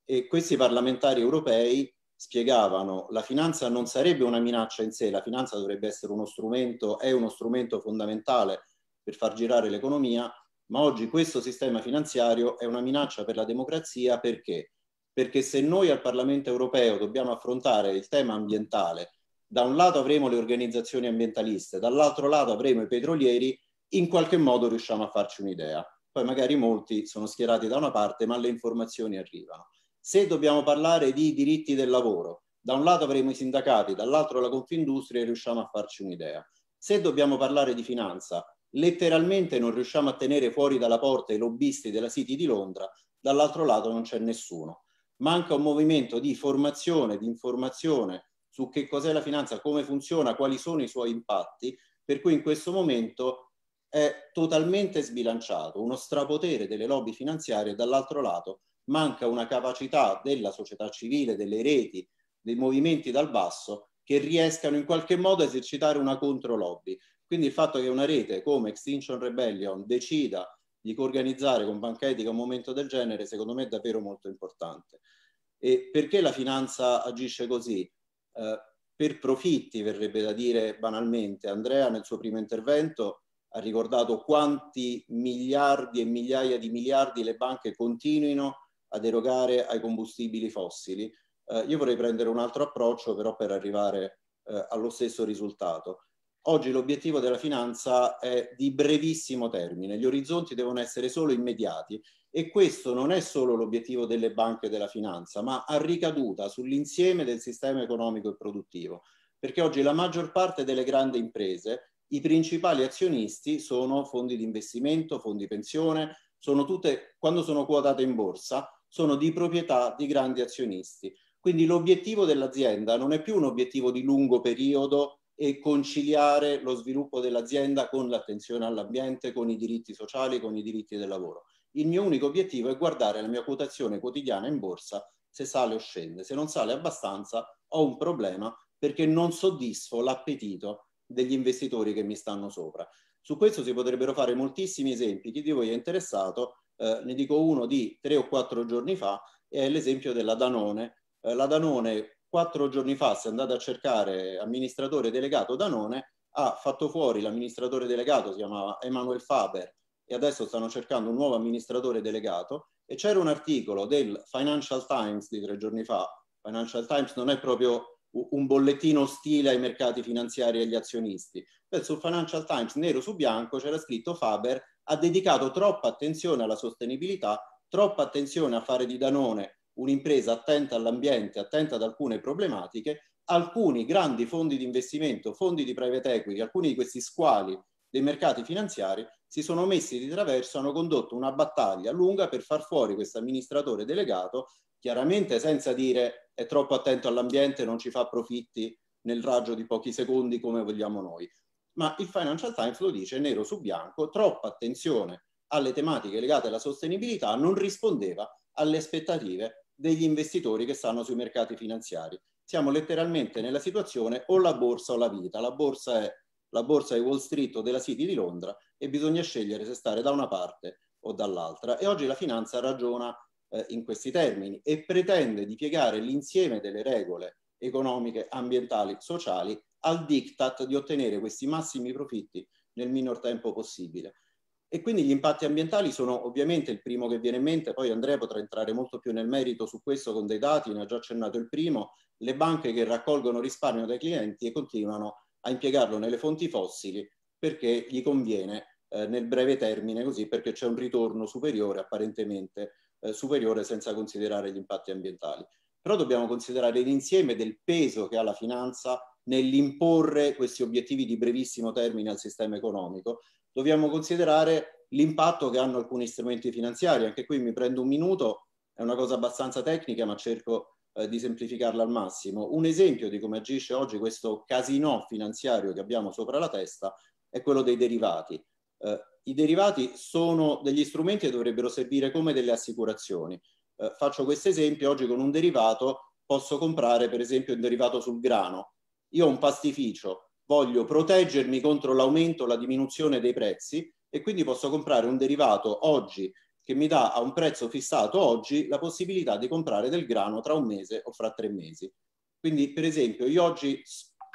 E questi parlamentari europei spiegavano la finanza non sarebbe una minaccia in sé, la finanza dovrebbe essere uno strumento, è uno strumento fondamentale per far girare l'economia, ma oggi questo sistema finanziario è una minaccia per la democrazia perché? Perché se noi al Parlamento europeo dobbiamo affrontare il tema ambientale, da un lato avremo le organizzazioni ambientaliste, dall'altro lato avremo i petrolieri, in qualche modo riusciamo a farci un'idea. Poi magari molti sono schierati da una parte, ma le informazioni arrivano. Se dobbiamo parlare di diritti del lavoro, da un lato avremo i sindacati, dall'altro la Confindustria e riusciamo a farci un'idea. Se dobbiamo parlare di finanza, letteralmente non riusciamo a tenere fuori dalla porta i lobbisti della City di Londra, dall'altro lato non c'è nessuno. Manca un movimento di formazione, di informazione su che cos'è la finanza, come funziona, quali sono i suoi impatti, per cui in questo momento è totalmente sbilanciato uno strapotere delle lobby finanziarie e dall'altro lato manca una capacità della società civile, delle reti, dei movimenti dal basso che riescano in qualche modo a esercitare una contro lobby. Quindi il fatto che una rete come Extinction Rebellion decida di organizzare con banca etica un momento del genere, secondo me è davvero molto importante. E perché la finanza agisce così? Eh, per profitti, verrebbe da dire banalmente. Andrea nel suo primo intervento ha ricordato quanti miliardi e migliaia di miliardi le banche continuino ad erogare ai combustibili fossili. Eh, io vorrei prendere un altro approccio però per arrivare eh, allo stesso risultato. Oggi l'obiettivo della finanza è di brevissimo termine, gli orizzonti devono essere solo immediati e questo non è solo l'obiettivo delle banche della finanza, ma ha ricaduta sull'insieme del sistema economico e produttivo, perché oggi la maggior parte delle grandi imprese, i principali azionisti sono fondi di investimento, fondi pensione, sono tutte, quando sono quotate in borsa, sono di proprietà di grandi azionisti. Quindi l'obiettivo dell'azienda non è più un obiettivo di lungo periodo e conciliare lo sviluppo dell'azienda con l'attenzione all'ambiente, con i diritti sociali, con i diritti del lavoro. Il mio unico obiettivo è guardare la mia quotazione quotidiana in borsa se sale o scende. Se non sale abbastanza ho un problema perché non soddisfo l'appetito degli investitori che mi stanno sopra. Su questo si potrebbero fare moltissimi esempi. Chi di voi è interessato, eh, ne dico uno di tre o quattro giorni fa, è l'esempio della Danone. Eh, la Danone quattro giorni fa, si è andato a cercare amministratore delegato Danone, ha fatto fuori l'amministratore delegato, si chiamava Emanuel Faber, e adesso stanno cercando un nuovo amministratore delegato. E c'era un articolo del Financial Times di tre giorni fa. Financial Times non è proprio un bollettino ostile ai mercati finanziari e agli azionisti. Beh, sul Financial Times, nero su bianco, c'era scritto Faber ha dedicato troppa attenzione alla sostenibilità, troppa attenzione a fare di Danone un'impresa attenta all'ambiente, attenta ad alcune problematiche, alcuni grandi fondi di investimento, fondi di private equity, alcuni di questi squali dei mercati finanziari si sono messi di traverso, hanno condotto una battaglia lunga per far fuori questo amministratore delegato, chiaramente senza dire è troppo attento all'ambiente, non ci fa profitti nel raggio di pochi secondi come vogliamo noi. Ma il Financial Times lo dice nero su bianco, troppa attenzione alle tematiche legate alla sostenibilità non rispondeva alle aspettative degli investitori che stanno sui mercati finanziari. Siamo letteralmente nella situazione o la borsa o la vita. La borsa è, la borsa di Wall Street o della City di Londra e bisogna scegliere se stare da una parte o dall'altra. E oggi la finanza ragiona eh, in questi termini e pretende di piegare l'insieme delle regole economiche, ambientali, sociali al diktat di ottenere questi massimi profitti nel minor tempo possibile. E quindi gli impatti ambientali sono ovviamente il primo che viene in mente, poi Andrea potrà entrare molto più nel merito su questo con dei dati, ne ha già accennato il primo, le banche che raccolgono risparmio dai clienti e continuano a impiegarlo nelle fonti fossili perché gli conviene eh, nel breve termine così perché c'è un ritorno superiore apparentemente eh, superiore senza considerare gli impatti ambientali. Però dobbiamo considerare l'insieme del peso che ha la finanza nell'imporre questi obiettivi di brevissimo termine al sistema economico dobbiamo considerare l'impatto che hanno alcuni strumenti finanziari. Anche qui mi prendo un minuto, è una cosa abbastanza tecnica, ma cerco eh, di semplificarla al massimo. Un esempio di come agisce oggi questo casino finanziario che abbiamo sopra la testa è quello dei derivati. Eh, I derivati sono degli strumenti che dovrebbero servire come delle assicurazioni. Eh, faccio questo esempio, oggi con un derivato posso comprare per esempio un derivato sul grano. Io ho un pastificio, voglio proteggermi contro l'aumento o la diminuzione dei prezzi e quindi posso comprare un derivato oggi che mi dà a un prezzo fissato oggi la possibilità di comprare del grano tra un mese o fra tre mesi. Quindi per esempio io oggi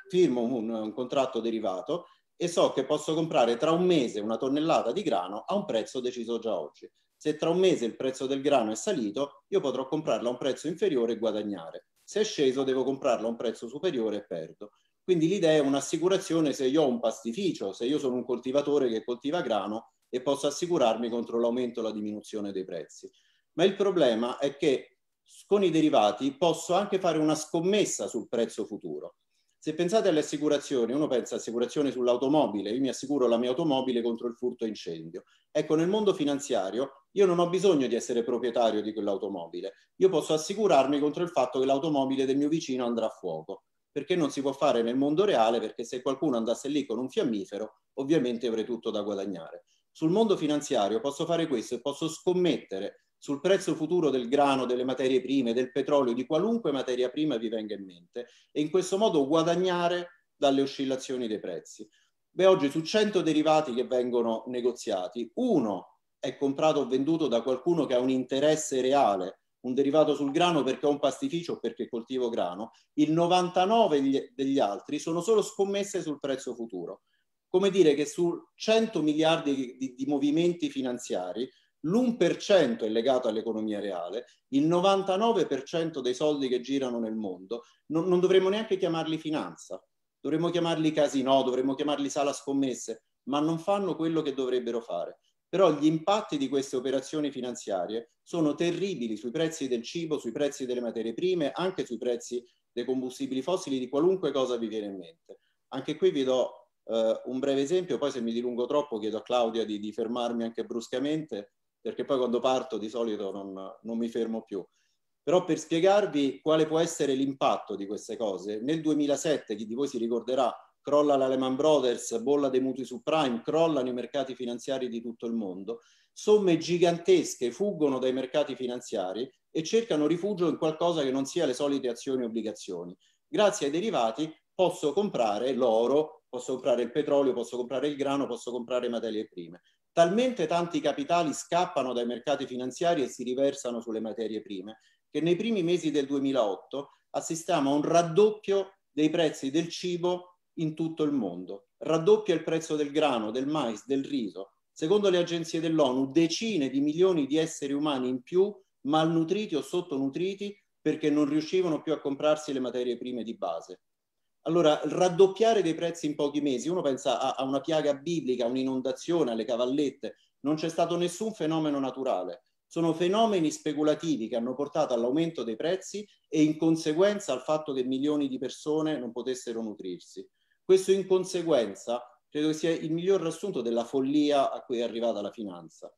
firmo un, un contratto derivato e so che posso comprare tra un mese una tonnellata di grano a un prezzo deciso già oggi. Se tra un mese il prezzo del grano è salito, io potrò comprarlo a un prezzo inferiore e guadagnare. Se è sceso, devo comprarlo a un prezzo superiore e perdo. Quindi l'idea è un'assicurazione se io ho un pastificio, se io sono un coltivatore che coltiva grano e posso assicurarmi contro l'aumento o la diminuzione dei prezzi. Ma il problema è che con i derivati posso anche fare una scommessa sul prezzo futuro. Se pensate alle assicurazioni, uno pensa assicurazione sull'automobile, io mi assicuro la mia automobile contro il furto e incendio. Ecco, nel mondo finanziario io non ho bisogno di essere proprietario di quell'automobile, io posso assicurarmi contro il fatto che l'automobile del mio vicino andrà a fuoco perché non si può fare nel mondo reale, perché se qualcuno andasse lì con un fiammifero, ovviamente avrei tutto da guadagnare. Sul mondo finanziario posso fare questo e posso scommettere sul prezzo futuro del grano, delle materie prime, del petrolio, di qualunque materia prima vi venga in mente e in questo modo guadagnare dalle oscillazioni dei prezzi. Beh, oggi su 100 derivati che vengono negoziati, uno è comprato o venduto da qualcuno che ha un interesse reale un derivato sul grano perché ho un pastificio o perché coltivo grano, il 99 degli altri sono solo scommesse sul prezzo futuro. Come dire che su 100 miliardi di, di movimenti finanziari l'1% è legato all'economia reale, il 99% dei soldi che girano nel mondo non, non dovremmo neanche chiamarli finanza, dovremmo chiamarli casino, dovremmo chiamarli sala scommesse, ma non fanno quello che dovrebbero fare però gli impatti di queste operazioni finanziarie sono terribili sui prezzi del cibo, sui prezzi delle materie prime, anche sui prezzi dei combustibili fossili, di qualunque cosa vi viene in mente. Anche qui vi do eh, un breve esempio, poi se mi dilungo troppo chiedo a Claudia di, di fermarmi anche bruscamente, perché poi quando parto di solito non, non mi fermo più. Però per spiegarvi quale può essere l'impatto di queste cose, nel 2007, chi di voi si ricorderà, crolla la Lehman Brothers, bolla dei mutui subprime, crollano i mercati finanziari di tutto il mondo, somme gigantesche fuggono dai mercati finanziari e cercano rifugio in qualcosa che non sia le solite azioni e obbligazioni. Grazie ai derivati posso comprare l'oro, posso comprare il petrolio, posso comprare il grano, posso comprare materie prime. Talmente tanti capitali scappano dai mercati finanziari e si riversano sulle materie prime che nei primi mesi del 2008 assistiamo a un raddoppio dei prezzi del cibo in tutto il mondo, raddoppia il prezzo del grano, del mais, del riso. Secondo le agenzie dell'ONU, decine di milioni di esseri umani in più malnutriti o sottonutriti perché non riuscivano più a comprarsi le materie prime di base. Allora, raddoppiare dei prezzi in pochi mesi, uno pensa a, a una piaga biblica, a un'inondazione, alle cavallette, non c'è stato nessun fenomeno naturale. Sono fenomeni speculativi che hanno portato all'aumento dei prezzi e in conseguenza al fatto che milioni di persone non potessero nutrirsi. Questo in conseguenza credo sia il miglior riassunto della follia a cui è arrivata la finanza.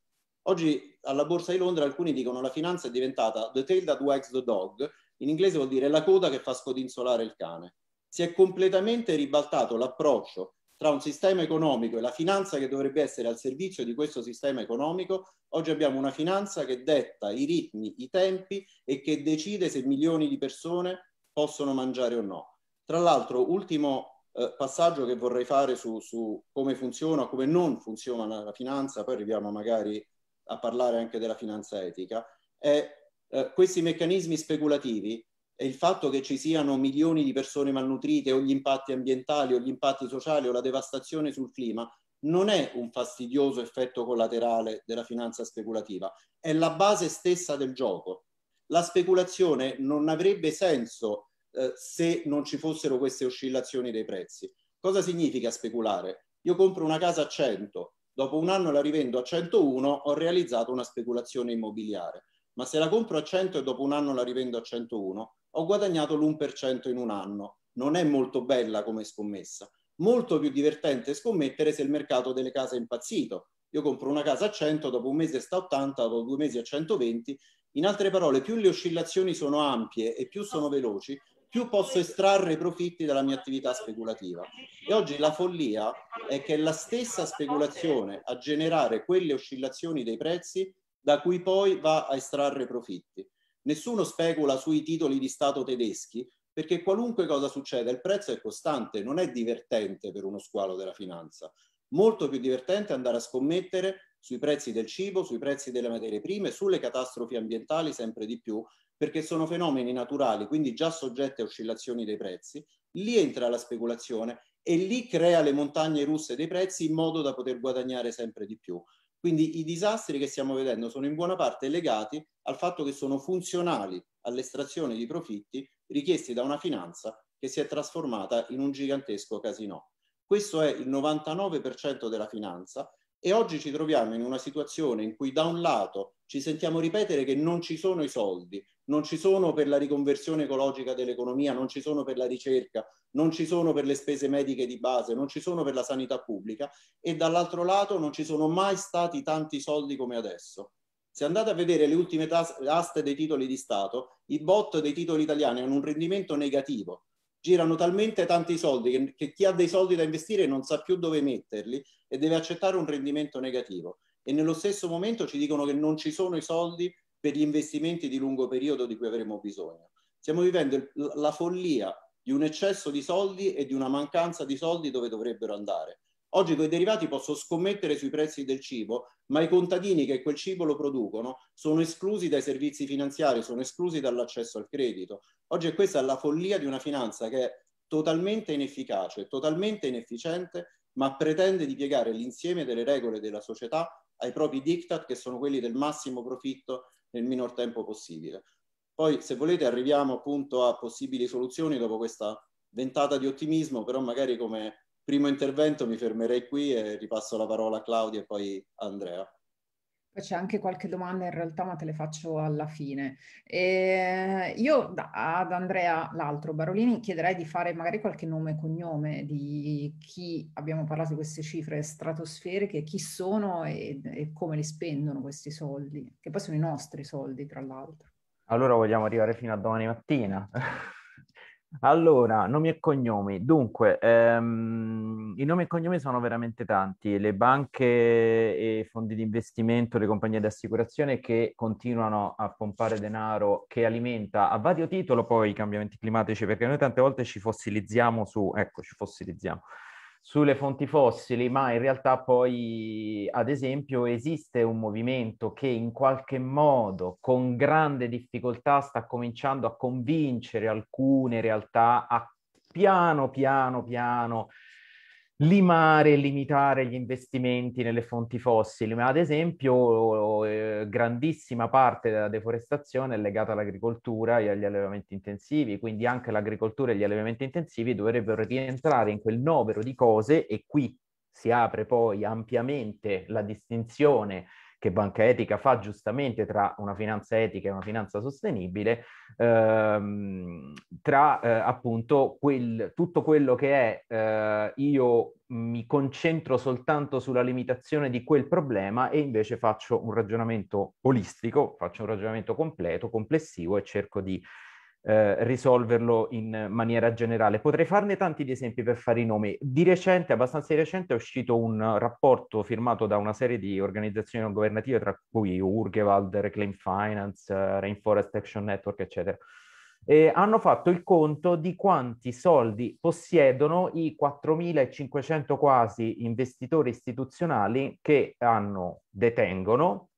Oggi alla Borsa di Londra alcuni dicono la finanza è diventata the tail that wags the dog, in inglese vuol dire la coda che fa scodinzolare il cane. Si è completamente ribaltato l'approccio tra un sistema economico e la finanza che dovrebbe essere al servizio di questo sistema economico, oggi abbiamo una finanza che detta i ritmi, i tempi e che decide se milioni di persone possono mangiare o no. Tra l'altro, ultimo eh, passaggio che vorrei fare su, su come funziona come non funziona la finanza, poi arriviamo magari a parlare anche della finanza etica, è eh, questi meccanismi speculativi e il fatto che ci siano milioni di persone malnutrite o gli impatti ambientali o gli impatti sociali o la devastazione sul clima non è un fastidioso effetto collaterale della finanza speculativa, è la base stessa del gioco. La speculazione non avrebbe senso eh, se non ci fossero queste oscillazioni dei prezzi. Cosa significa speculare? Io compro una casa a 100, dopo un anno la rivendo a 101, ho realizzato una speculazione immobiliare. Ma se la compro a 100 e dopo un anno la rivendo a 101, ho guadagnato l'1% in un anno. Non è molto bella come scommessa. Molto più divertente scommettere se il mercato delle case è impazzito. Io compro una casa a 100, dopo un mese sta a 80, dopo due mesi a 120. In altre parole, più le oscillazioni sono ampie e più sono veloci, più posso estrarre profitti dalla mia attività speculativa. E oggi la follia è che è la stessa speculazione a generare quelle oscillazioni dei prezzi da cui poi va a estrarre profitti. Nessuno specula sui titoli di Stato tedeschi perché qualunque cosa succeda il prezzo è costante, non è divertente per uno squalo della finanza. Molto più divertente andare a scommettere sui prezzi del cibo, sui prezzi delle materie prime, sulle catastrofi ambientali sempre di più perché sono fenomeni naturali, quindi già soggetti a oscillazioni dei prezzi, lì entra la speculazione e lì crea le montagne russe dei prezzi in modo da poter guadagnare sempre di più. Quindi i disastri che stiamo vedendo sono in buona parte legati al fatto che sono funzionali all'estrazione di profitti richiesti da una finanza che si è trasformata in un gigantesco casino. Questo è il 99% della finanza e oggi ci troviamo in una situazione in cui da un lato ci sentiamo ripetere che non ci sono i soldi, non ci sono per la riconversione ecologica dell'economia, non ci sono per la ricerca, non ci sono per le spese mediche di base, non ci sono per la sanità pubblica e dall'altro lato non ci sono mai stati tanti soldi come adesso. Se andate a vedere le ultime aste dei titoli di Stato, i bot dei titoli italiani hanno un rendimento negativo, girano talmente tanti soldi che, che, chi ha dei soldi da investire non sa più dove metterli e deve accettare un rendimento negativo. E nello stesso momento ci dicono che non ci sono i soldi per gli investimenti di lungo periodo di cui avremo bisogno. Stiamo vivendo la follia di un eccesso di soldi e di una mancanza di soldi dove dovrebbero andare. Oggi con i derivati posso scommettere sui prezzi del cibo, ma i contadini che quel cibo lo producono sono esclusi dai servizi finanziari, sono esclusi dall'accesso al credito. Oggi è questa la follia di una finanza che è totalmente inefficace, totalmente inefficiente, ma pretende di piegare l'insieme delle regole della società ai propri diktat che sono quelli del massimo profitto nel minor tempo possibile. Poi, se volete, arriviamo appunto a possibili soluzioni dopo questa ventata di ottimismo, però magari come primo intervento mi fermerei qui e ripasso la parola a Claudia e poi a Andrea. C'è anche qualche domanda in realtà, ma te le faccio alla fine. Eh, io ad Andrea, l'altro Barolini, chiederei di fare magari qualche nome e cognome di chi abbiamo parlato di queste cifre stratosferiche, chi sono e, e come li spendono questi soldi, che poi sono i nostri soldi, tra l'altro. Allora vogliamo arrivare fino a domani mattina. Allora, nomi e cognomi. Dunque, ehm, i nomi e cognomi sono veramente tanti. Le banche e i fondi di investimento, le compagnie di assicurazione che continuano a pompare denaro che alimenta a vario titolo poi i cambiamenti climatici, perché noi tante volte ci fossilizziamo su, ecco, ci fossilizziamo sulle fonti fossili, ma in realtà poi, ad esempio, esiste un movimento che in qualche modo, con grande difficoltà, sta cominciando a convincere alcune realtà a piano piano piano limare e limitare gli investimenti nelle fonti fossili, ma ad esempio eh, grandissima parte della deforestazione è legata all'agricoltura e agli allevamenti intensivi, quindi anche l'agricoltura e gli allevamenti intensivi dovrebbero rientrare in quel novero di cose e qui si apre poi ampiamente la distinzione che Banca Etica fa giustamente tra una finanza etica e una finanza sostenibile, ehm, tra eh, appunto quel, tutto quello che è eh, io mi concentro soltanto sulla limitazione di quel problema e invece faccio un ragionamento olistico, faccio un ragionamento completo, complessivo e cerco di eh, risolverlo in maniera generale. Potrei farne tanti di esempi per fare i nomi. Di recente, abbastanza di recente, è uscito un rapporto firmato da una serie di organizzazioni non governative, tra cui Urgewald, Reclaim Finance, eh, Rainforest Action Network, eccetera. E hanno fatto il conto di quanti soldi possiedono i 4.500 quasi investitori istituzionali che hanno, detengono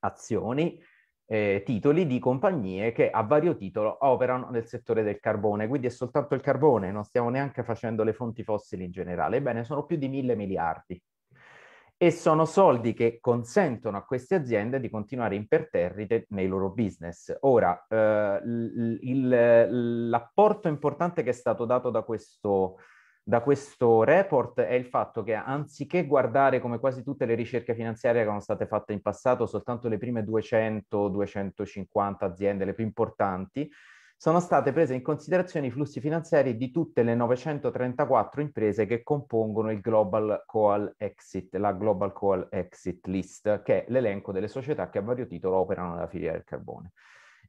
azioni eh, titoli di compagnie che a vario titolo operano nel settore del carbone, quindi è soltanto il carbone, non stiamo neanche facendo le fonti fossili in generale. Ebbene, sono più di mille miliardi e sono soldi che consentono a queste aziende di continuare imperterrite nei loro business. Ora, eh, l- il, l'apporto importante che è stato dato da questo da questo report è il fatto che anziché guardare come quasi tutte le ricerche finanziarie che sono state fatte in passato, soltanto le prime 200-250 aziende, le più importanti, sono state prese in considerazione i flussi finanziari di tutte le 934 imprese che compongono il Global Coal Exit, la Global Coal Exit List, che è l'elenco delle società che a vario titolo operano nella filiera del carbone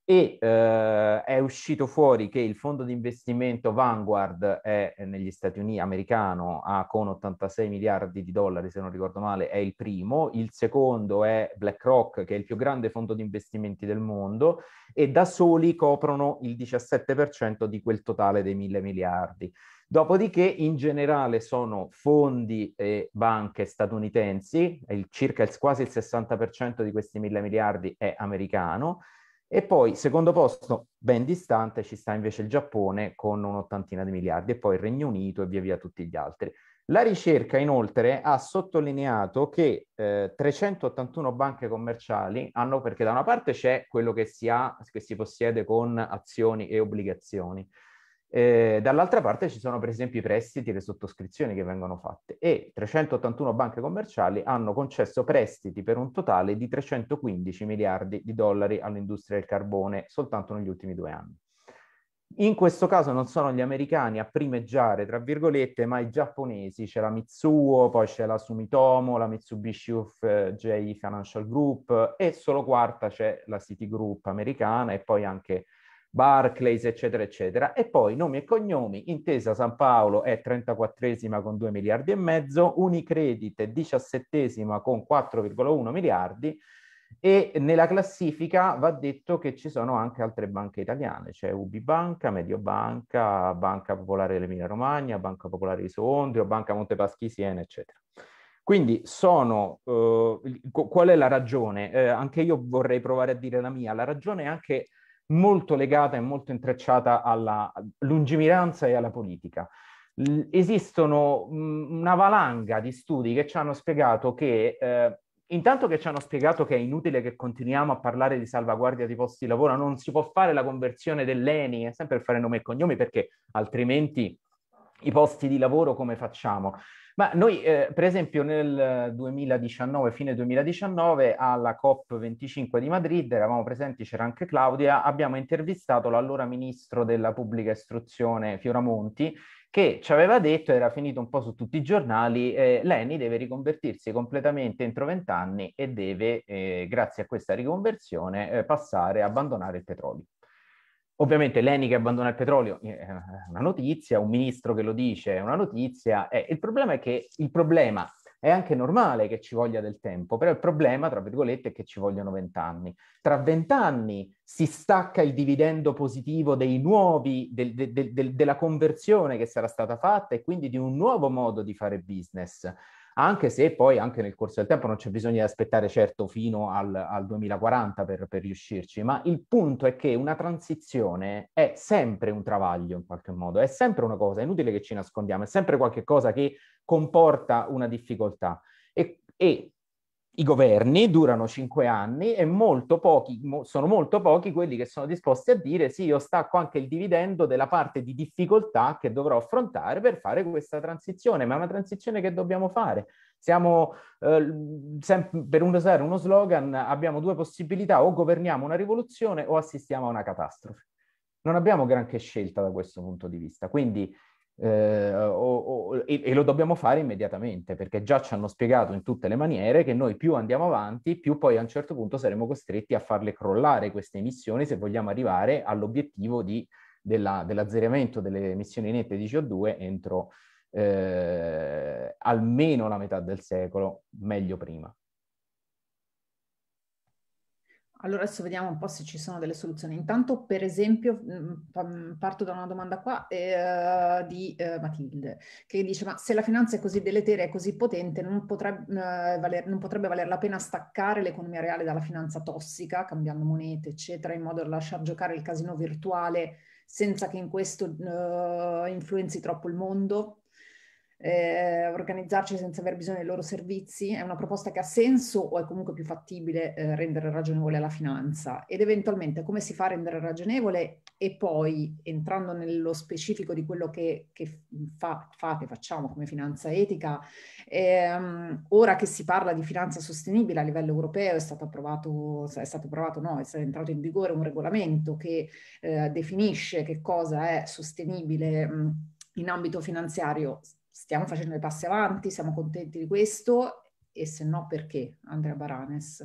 e eh, è uscito fuori che il fondo di investimento Vanguard è eh, negli Stati Uniti americano ha con 86 miliardi di dollari se non ricordo male è il primo, il secondo è BlackRock che è il più grande fondo di investimenti del mondo e da soli coprono il 17% di quel totale dei mille miliardi. Dopodiché in generale sono fondi e banche statunitensi, il, circa il, quasi il 60% di questi mille miliardi è americano e poi, secondo posto, ben distante, ci sta invece il Giappone con un'ottantina di miliardi e poi il Regno Unito e via via tutti gli altri. La ricerca inoltre ha sottolineato che eh, 381 banche commerciali hanno, perché da una parte c'è quello che si, ha, che si possiede con azioni e obbligazioni, eh, dall'altra parte ci sono per esempio i prestiti e le sottoscrizioni che vengono fatte e 381 banche commerciali hanno concesso prestiti per un totale di 315 miliardi di dollari all'industria del carbone soltanto negli ultimi due anni. In questo caso non sono gli americani a primeggiare, tra virgolette, ma i giapponesi. C'è la Mitsuo, poi c'è la Sumitomo, la Mitsubishi UFJ Financial Group e solo quarta c'è la Citigroup americana e poi anche Barclays, eccetera, eccetera. E poi nomi e cognomi, Intesa San Paolo è 34esima con 2 miliardi e mezzo, Unicredit è 17esima con 4,1 miliardi e nella classifica va detto che ci sono anche altre banche italiane, c'è cioè Ubibanca, Mediobanca, Banca Popolare dell'Emilia Romagna, Banca Popolare di Sondrio, Banca Montepaschi Siena, eccetera. Quindi sono, eh, qual è la ragione? Eh, anche io vorrei provare a dire la mia, la ragione è anche molto legata e molto intrecciata alla lungimiranza e alla politica. Esistono una valanga di studi che ci hanno spiegato che, eh, intanto che ci hanno spiegato che è inutile che continuiamo a parlare di salvaguardia di posti di lavoro, non si può fare la conversione dell'ENI, è sempre per fare nome e cognomi perché altrimenti i posti di lavoro come facciamo? Ma noi, eh, per esempio, nel 2019, fine 2019, alla COP25 di Madrid, eravamo presenti, c'era anche Claudia, abbiamo intervistato l'allora ministro della pubblica istruzione Fioramonti, che ci aveva detto, era finito un po' su tutti i giornali, eh, l'ENI deve riconvertirsi completamente entro vent'anni e deve, eh, grazie a questa riconversione, eh, passare a abbandonare il petrolio. Ovviamente l'ENI che abbandona il petrolio eh, è una notizia, un ministro che lo dice è una notizia. Eh, il problema è che il problema è anche normale che ci voglia del tempo, però il problema, tra virgolette, è che ci vogliono vent'anni. Tra vent'anni si stacca il dividendo positivo dei nuovi, del, del, del, della conversione che sarà stata fatta e quindi di un nuovo modo di fare business anche se poi anche nel corso del tempo non c'è bisogno di aspettare certo fino al, al 2040 per, per, riuscirci, ma il punto è che una transizione è sempre un travaglio in qualche modo, è sempre una cosa, è inutile che ci nascondiamo, è sempre qualcosa che comporta una difficoltà. E, e i governi durano cinque anni e molto pochi, sono molto pochi quelli che sono disposti a dire sì, io stacco anche il dividendo della parte di difficoltà che dovrò affrontare per fare questa transizione, ma è una transizione che dobbiamo fare. Siamo, eh, sem- per usare uno slogan, abbiamo due possibilità, o governiamo una rivoluzione o assistiamo a una catastrofe. Non abbiamo granché scelta da questo punto di vista, quindi eh, o, o, e, e, lo dobbiamo fare immediatamente perché già ci hanno spiegato in tutte le maniere che noi più andiamo avanti, più poi a un certo punto saremo costretti a farle crollare queste emissioni se vogliamo arrivare all'obiettivo di, della, dell'azzeramento delle emissioni nette di CO2 entro eh, almeno la metà del secolo, meglio prima. Allora adesso vediamo un po' se ci sono delle soluzioni. Intanto, per esempio, mm, parto da una domanda qua eh, di eh, Matilde, che dice, ma se la finanza è così deleteria e così potente, non potrebbe, eh, valer, non potrebbe valer la pena staccare l'economia reale dalla finanza tossica, cambiando monete, eccetera, in modo da lasciar giocare il casino virtuale senza che in questo eh, influenzi troppo il mondo? eh, organizzarci senza aver bisogno dei loro servizi, è una proposta che ha senso o è comunque più fattibile eh, rendere ragionevole la finanza ed eventualmente come si fa a rendere ragionevole e poi entrando nello specifico di quello che, che fa, fate, facciamo come finanza etica, ehm, ora che si parla di finanza sostenibile a livello europeo è stato approvato, è stato approvato no, è entrato in vigore un regolamento che eh, definisce che cosa è sostenibile mh, in ambito finanziario stiamo facendo dei passi avanti, siamo contenti di questo e se no perché? Andrea Baranes.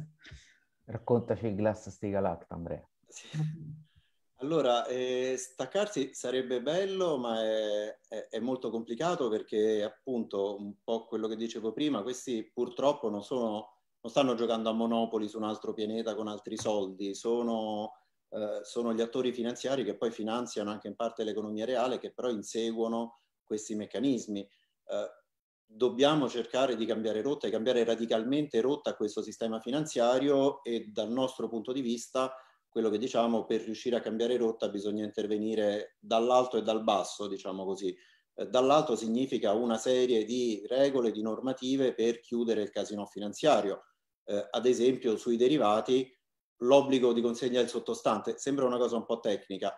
Raccontaci il Glass Stiga Lacta, Andrea. Sì. Allora, eh, staccarsi sarebbe bello, ma è, è, è, molto complicato perché appunto un po' quello che dicevo prima, questi purtroppo non, sono, non stanno giocando a monopoli su un altro pianeta con altri soldi, sono, eh, sono, gli attori finanziari che poi finanziano anche in parte l'economia reale, che però inseguono questi meccanismi. Eh, dobbiamo cercare di cambiare rotta e cambiare radicalmente rotta a questo sistema finanziario e dal nostro punto di vista quello che diciamo per riuscire a cambiare rotta bisogna intervenire dall'alto e dal basso, diciamo così. Eh, dall'alto significa una serie di regole, di normative per chiudere il casino finanziario. Eh, ad esempio sui derivati l'obbligo di consegna del sottostante, sembra una cosa un po' tecnica,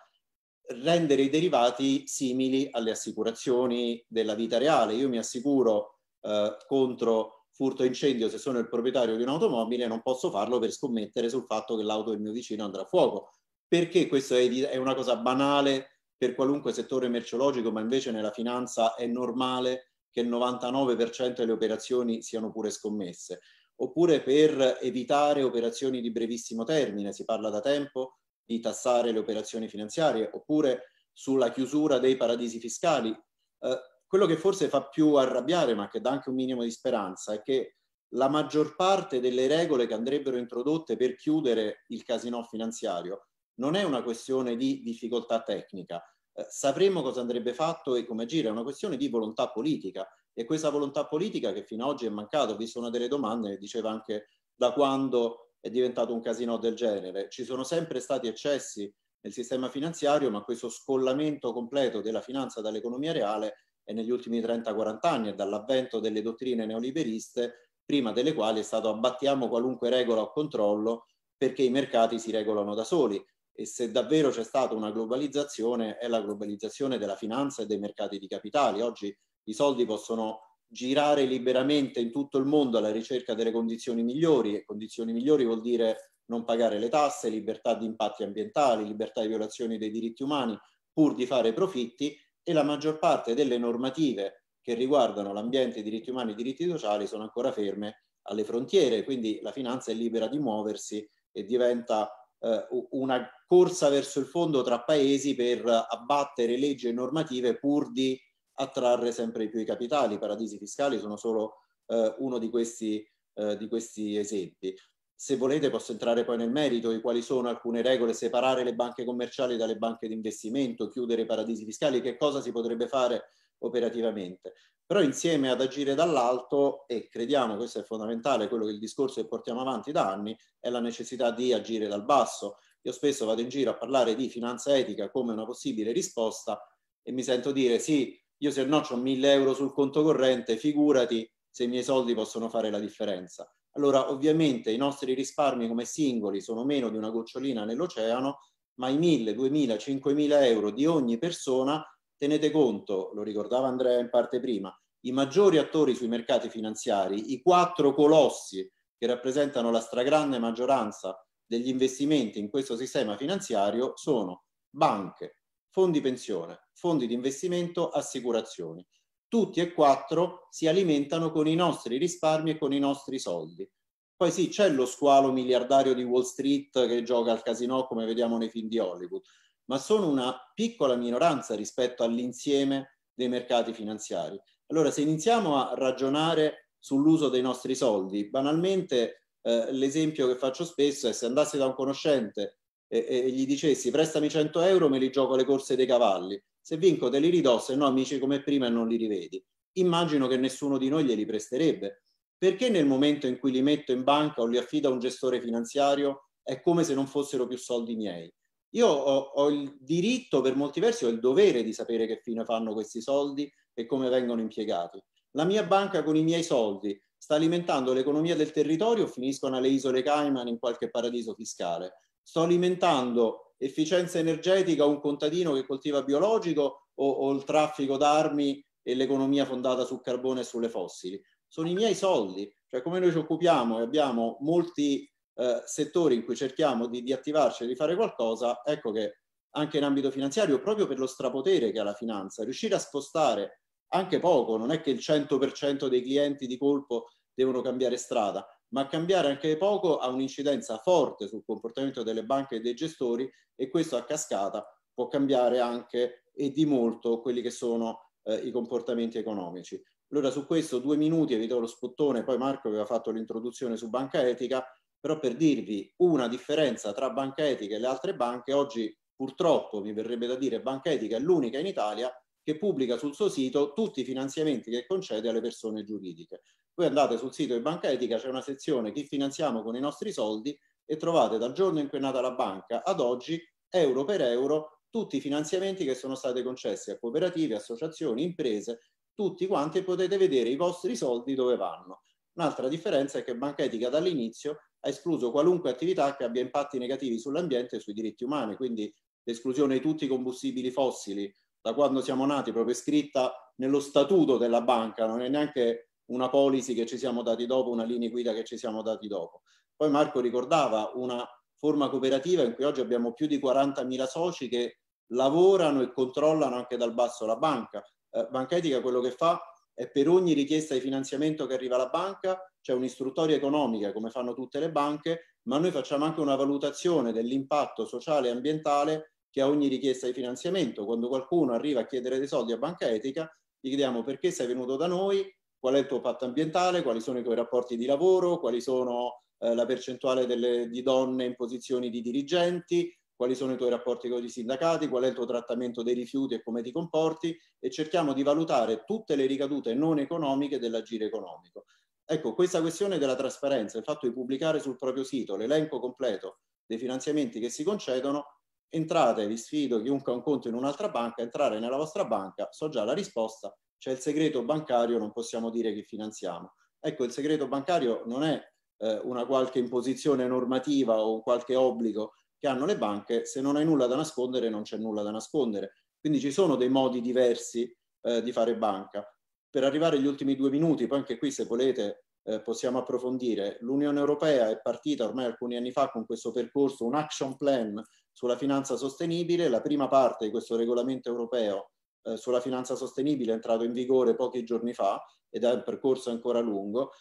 rendere i derivati simili alle assicurazioni della vita reale. Io mi assicuro eh, contro furto e incendio se sono il proprietario di un'automobile, non posso farlo per scommettere sul fatto che l'auto del mio vicino andrà a fuoco. Perché questo è, è una cosa banale per qualunque settore merceologico, ma invece nella finanza è normale che il 99% delle operazioni siano pure scommesse. Oppure per evitare operazioni di brevissimo termine, si parla da tempo di tassare le operazioni finanziarie, oppure sulla chiusura dei paradisi fiscali. Eh, quello che forse fa più arrabbiare, ma che dà anche un minimo di speranza, è che la maggior parte delle regole che andrebbero introdotte per chiudere il casino finanziario non è una questione di difficoltà tecnica. Eh, sapremmo cosa andrebbe fatto e come agire, è una questione di volontà politica e questa volontà politica che fino ad oggi è mancata, ho visto una delle domande che diceva anche da quando è diventato un casino del genere. Ci sono sempre stati eccessi nel sistema finanziario, ma questo scollamento completo della finanza dall'economia reale è negli ultimi 30-40 anni e dall'avvento delle dottrine neoliberiste, prima delle quali è stato abbattiamo qualunque regola o controllo perché i mercati si regolano da soli. E se davvero c'è stata una globalizzazione, è la globalizzazione della finanza e dei mercati di capitali. Oggi i soldi possono girare liberamente in tutto il mondo alla ricerca delle condizioni migliori e condizioni migliori vuol dire non pagare le tasse, libertà di impatti ambientali, libertà di violazioni dei diritti umani, pur di fare profitti e la maggior parte delle normative che riguardano l'ambiente, i diritti umani i diritti sociali sono ancora ferme alle frontiere, quindi la finanza è libera di muoversi e diventa eh, una corsa verso il fondo tra paesi per abbattere leggi e normative pur di attrarre sempre più i capitali. I paradisi fiscali sono solo eh, uno di questi, eh, di questi esempi. Se volete posso entrare poi nel merito di quali sono alcune regole, separare le banche commerciali dalle banche di investimento, chiudere i paradisi fiscali, che cosa si potrebbe fare operativamente. Però insieme ad agire dall'alto, e crediamo questo è fondamentale, quello che il discorso che portiamo avanti da anni, è la necessità di agire dal basso. Io spesso vado in giro a parlare di finanza etica come una possibile risposta e mi sento dire sì, io se no ho 1000 euro sul conto corrente, figurati se i miei soldi possono fare la differenza. Allora, ovviamente i nostri risparmi come singoli sono meno di una gocciolina nell'oceano, ma i 1000, 2000, 5000 euro di ogni persona, tenete conto, lo ricordava Andrea in parte prima, i maggiori attori sui mercati finanziari, i quattro colossi che rappresentano la stragrande maggioranza degli investimenti in questo sistema finanziario sono banche, fondi pensione, fondi di investimento, assicurazioni. Tutti e quattro si alimentano con i nostri risparmi e con i nostri soldi. Poi sì, c'è lo squalo miliardario di Wall Street che gioca al casino come vediamo nei film di Hollywood, ma sono una piccola minoranza rispetto all'insieme dei mercati finanziari. Allora, se iniziamo a ragionare sull'uso dei nostri soldi, banalmente eh, l'esempio che faccio spesso è se andassi da un conoscente e, e, gli dicessi prestami 100 euro, me li gioco alle corse dei cavalli. Se vinco te li ridò, se no, amici come prima e non li rivedi. Immagino che nessuno di noi glieli presterebbe. Perché nel momento in cui li metto in banca o li affido a un gestore finanziario è come se non fossero più soldi miei? Io ho, ho il diritto, per molti versi ho il dovere di sapere che fine fanno questi soldi e come vengono impiegati. La mia banca con i miei soldi sta alimentando l'economia del territorio o finiscono alle isole Cayman in qualche paradiso fiscale? Sto alimentando efficienza energetica un contadino che coltiva biologico o, o il traffico d'armi e l'economia fondata sul carbone e sulle fossili. Sono i miei soldi, cioè come noi ci occupiamo e abbiamo molti eh, settori in cui cerchiamo di, di attivarci e di fare qualcosa, ecco che anche in ambito finanziario, proprio per lo strapotere che ha la finanza, riuscire a spostare anche poco, non è che il 100% dei clienti di colpo devono cambiare strada, ma cambiare anche poco ha un'incidenza forte sul comportamento delle banche e dei gestori e questo a cascata può cambiare anche e di molto quelli che sono eh, i comportamenti economici. Allora su questo due minuti, evito lo spottone, poi Marco aveva fatto l'introduzione su banca etica, però per dirvi una differenza tra banca etica e le altre banche, oggi purtroppo mi verrebbe da dire banca etica è l'unica in Italia che pubblica sul suo sito tutti i finanziamenti che concede alle persone giuridiche. Voi andate sul sito di Banca Etica, c'è una sezione chi finanziamo con i nostri soldi e trovate dal giorno in cui è nata la banca ad oggi, euro per euro, tutti i finanziamenti che sono stati concessi a cooperative, associazioni, imprese, tutti quanti e potete vedere i vostri soldi dove vanno. Un'altra differenza è che Banca Etica dall'inizio ha escluso qualunque attività che abbia impatti negativi sull'ambiente e sui diritti umani, quindi l'esclusione di tutti i combustibili fossili, da quando siamo nati, proprio scritta nello statuto della banca, non è neanche una policy che ci siamo dati dopo, una linea guida che ci siamo dati dopo. Poi Marco ricordava una forma cooperativa in cui oggi abbiamo più di 40.000 soci che lavorano e controllano anche dal basso la banca. Eh, banca Etica quello che fa è per ogni richiesta di finanziamento che arriva alla banca c'è un'istruttoria economica come fanno tutte le banche, ma noi facciamo anche una valutazione dell'impatto sociale e ambientale che ha ogni richiesta di finanziamento. Quando qualcuno arriva a chiedere dei soldi a Banca Etica, gli chiediamo perché sei venuto da noi, qual è il tuo patto ambientale, quali sono i tuoi rapporti di lavoro, quali sono eh, la percentuale delle, di donne in posizioni di dirigenti, quali sono i tuoi rapporti con i sindacati, qual è il tuo trattamento dei rifiuti e come ti comporti e cerchiamo di valutare tutte le ricadute non economiche dell'agire economico. Ecco, questa questione della trasparenza, il fatto di pubblicare sul proprio sito l'elenco completo dei finanziamenti che si concedono, entrate, vi sfido chiunque ha un conto in un'altra banca, entrare nella vostra banca, so già la risposta, c'è il segreto bancario, non possiamo dire che finanziamo. Ecco, il segreto bancario non è eh, una qualche imposizione normativa o un qualche obbligo che hanno le banche, se non hai nulla da nascondere non c'è nulla da nascondere. Quindi ci sono dei modi diversi eh, di fare banca. Per arrivare agli ultimi due minuti, poi anche qui se volete eh, possiamo approfondire, l'Unione Europea è partita ormai alcuni anni fa con questo percorso, un action plan sulla finanza sostenibile, la prima parte di questo regolamento europeo eh, sulla finanza sostenibile è entrato in vigore pochi giorni fa ed è un percorso ancora lungo,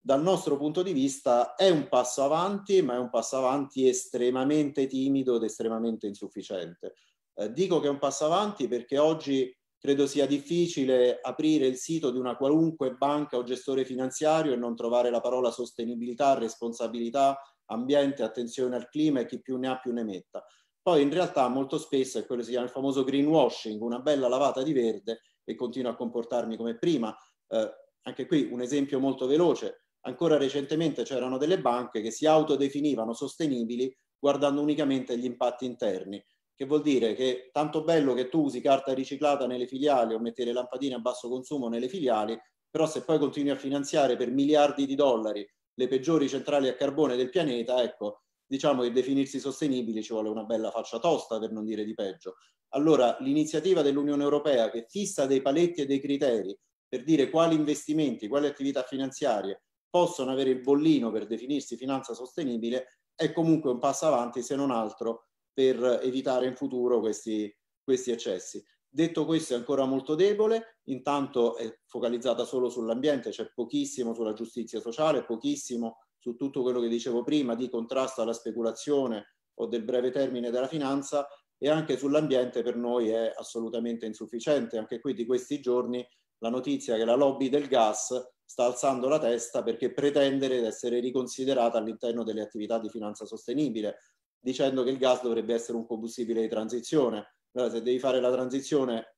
dal nostro punto di vista è un passo avanti, ma è un passo avanti estremamente timido ed estremamente insufficiente. Eh, dico che è un passo avanti perché oggi credo sia difficile aprire il sito di una qualunque banca o gestore finanziario e non trovare la parola sostenibilità, responsabilità, ambiente, attenzione al clima e chi più ne ha più ne metta. Poi in realtà molto spesso è quello che si chiama il famoso greenwashing, una bella lavata di verde e continuo a comportarmi come prima. Eh, anche qui un esempio molto veloce. Ancora recentemente c'erano delle banche che si autodefinivano sostenibili guardando unicamente gli impatti interni, che vuol dire che tanto bello che tu usi carta riciclata nelle filiali o mettere lampadine a basso consumo nelle filiali, però se poi continui a finanziare per miliardi di dollari le peggiori centrali a carbone del pianeta, ecco, diciamo che definirsi sostenibili ci vuole una bella faccia tosta per non dire di peggio. Allora l'iniziativa dell'Unione Europea che fissa dei paletti e dei criteri per dire quali investimenti, quali attività finanziarie possono avere il bollino per definirsi finanza sostenibile è comunque un passo avanti se non altro per evitare in futuro questi, questi eccessi. Detto questo è ancora molto debole, intanto è focalizzata solo sull'ambiente, c'è cioè pochissimo sulla giustizia sociale, pochissimo su tutto quello che dicevo prima di contrasto alla speculazione o del breve termine della finanza e anche sull'ambiente per noi è assolutamente insufficiente. Anche qui di questi giorni la notizia che la lobby del gas sta alzando la testa perché pretendere di essere riconsiderata all'interno delle attività di finanza sostenibile, dicendo che il gas dovrebbe essere un combustibile di transizione. Allora, se devi fare la transizione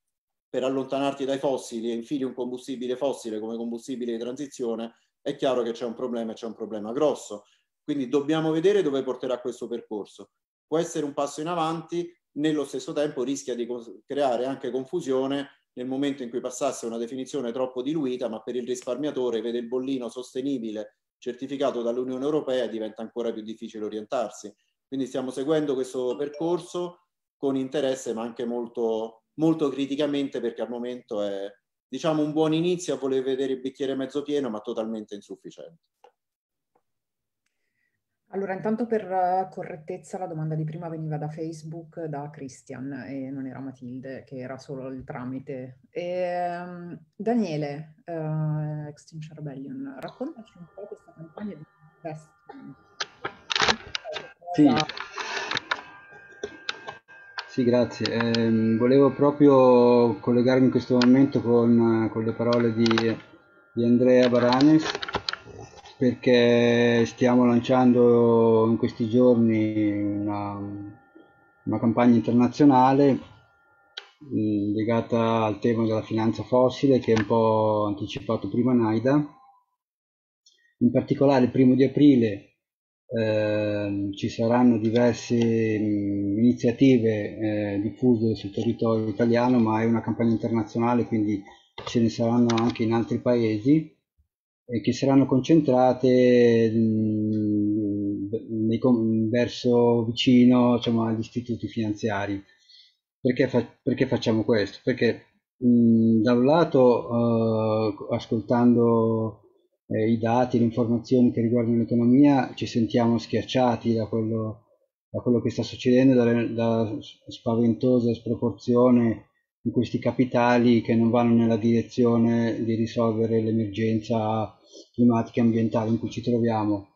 per allontanarti dai fossili e infili un combustibile fossile come combustibile di transizione, è chiaro che c'è un problema e c'è un problema grosso. Quindi dobbiamo vedere dove porterà questo percorso. Può essere un passo in avanti, nello stesso tempo rischia di creare anche confusione nel momento in cui passasse una definizione troppo diluita, ma per il risparmiatore vede il bollino sostenibile certificato dall'Unione Europea e diventa ancora più difficile orientarsi. Quindi stiamo seguendo questo percorso con interesse, ma anche molto, molto criticamente perché al momento è, diciamo un buon inizio, volevi vedere il bicchiere mezzo pieno, ma totalmente insufficiente. Allora, intanto per eh, correttezza la domanda di prima veniva da Facebook, da Christian e non era Matilde, che era solo il tramite. E, um, Daniele, uh, eh, Extinction Rebellion, raccontaci un po' questa campagna di investimento. Sì. Sì, grazie. Eh, volevo proprio collegarmi in questo momento con, con le parole di, di, Andrea Baranes perché stiamo lanciando in questi giorni una, una campagna internazionale mh, mm, legata al tema della finanza fossile che è un po' anticipato prima Naida. In particolare il primo di aprile Ehm, ci saranno diverse mh, mm, iniziative eh, diffuse sul territorio italiano, ma è una campagna internazionale, quindi ce ne saranno anche in altri paesi, e che saranno concentrate mh, mm, mh, verso vicino diciamo, agli istituti finanziari. Perché, fa perché facciamo questo? Perché mm, da un lato, eh, ascoltando eh, i dati, le informazioni che riguardano l'economia, ci sentiamo schiacciati da quello, da quello che sta succedendo, dalla spaventosa sproporzione di questi capitali che non vanno nella direzione di risolvere l'emergenza climatica e ambientale in cui ci troviamo.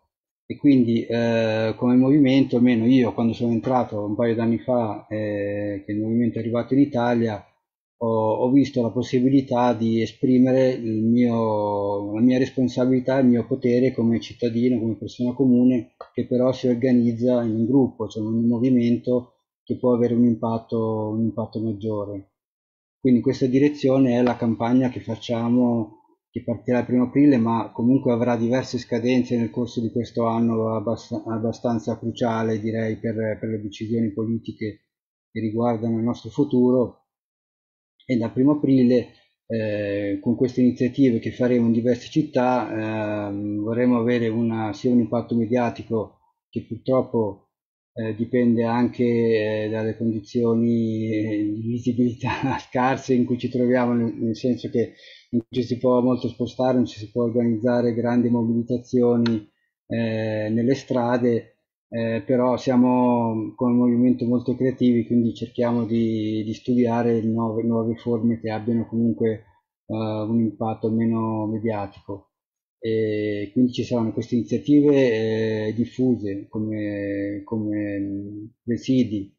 E quindi eh, come movimento, almeno io quando sono entrato un paio d'anni fa, eh, che il movimento è arrivato in Italia, ho, ho visto la possibilità di esprimere mio, la mia responsabilità, il mio potere come cittadino, come persona comune, che però si organizza in un gruppo, cioè in un movimento che può avere un impatto, un impatto maggiore. Quindi questa direzione è la campagna che facciamo che partirà il primo aprile, ma comunque avrà diverse scadenze nel corso di questo anno abbastanza cruciale, direi, per, per le decisioni politiche che riguardano il nostro futuro e dal primo aprile eh, con queste iniziative che faremo in diverse città eh, vorremmo avere una, sia un impatto mediatico che purtroppo eh, dipende anche eh, dalle condizioni eh, di visibilità scarse in cui ci troviamo, nel, nel, senso che non ci si può molto spostare, non ci si può organizzare grandi mobilitazioni eh, nelle strade, eh, però siamo come movimento molto creativi, quindi cerchiamo di, di studiare nuove, nuove, forme che abbiano comunque uh, un impatto meno mediatico. E quindi ci saranno queste iniziative eh, diffuse come, come presidi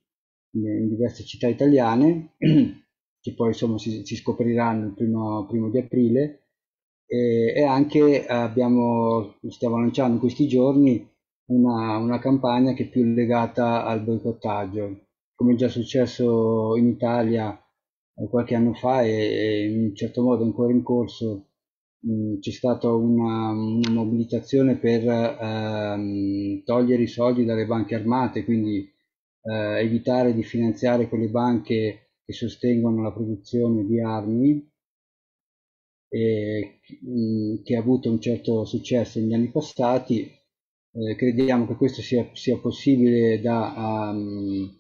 in diverse città italiane, che poi insomma, si, si, scopriranno il primo, primo di aprile, e, e anche abbiamo, stiamo lanciando in questi giorni una, una campagna che è più legata al boicottaggio, come è già successo in Italia eh, qualche anno fa e, in un certo modo ancora in corso mm, c'è stata una, una mobilitazione per ehm, togliere i soldi dalle banche armate, quindi eh, evitare di finanziare quelle banche che sostengono la produzione di armi e, mh, mm, che ha avuto un certo successo negli anni passati eh, crediamo che questo sia, sia possibile da, um,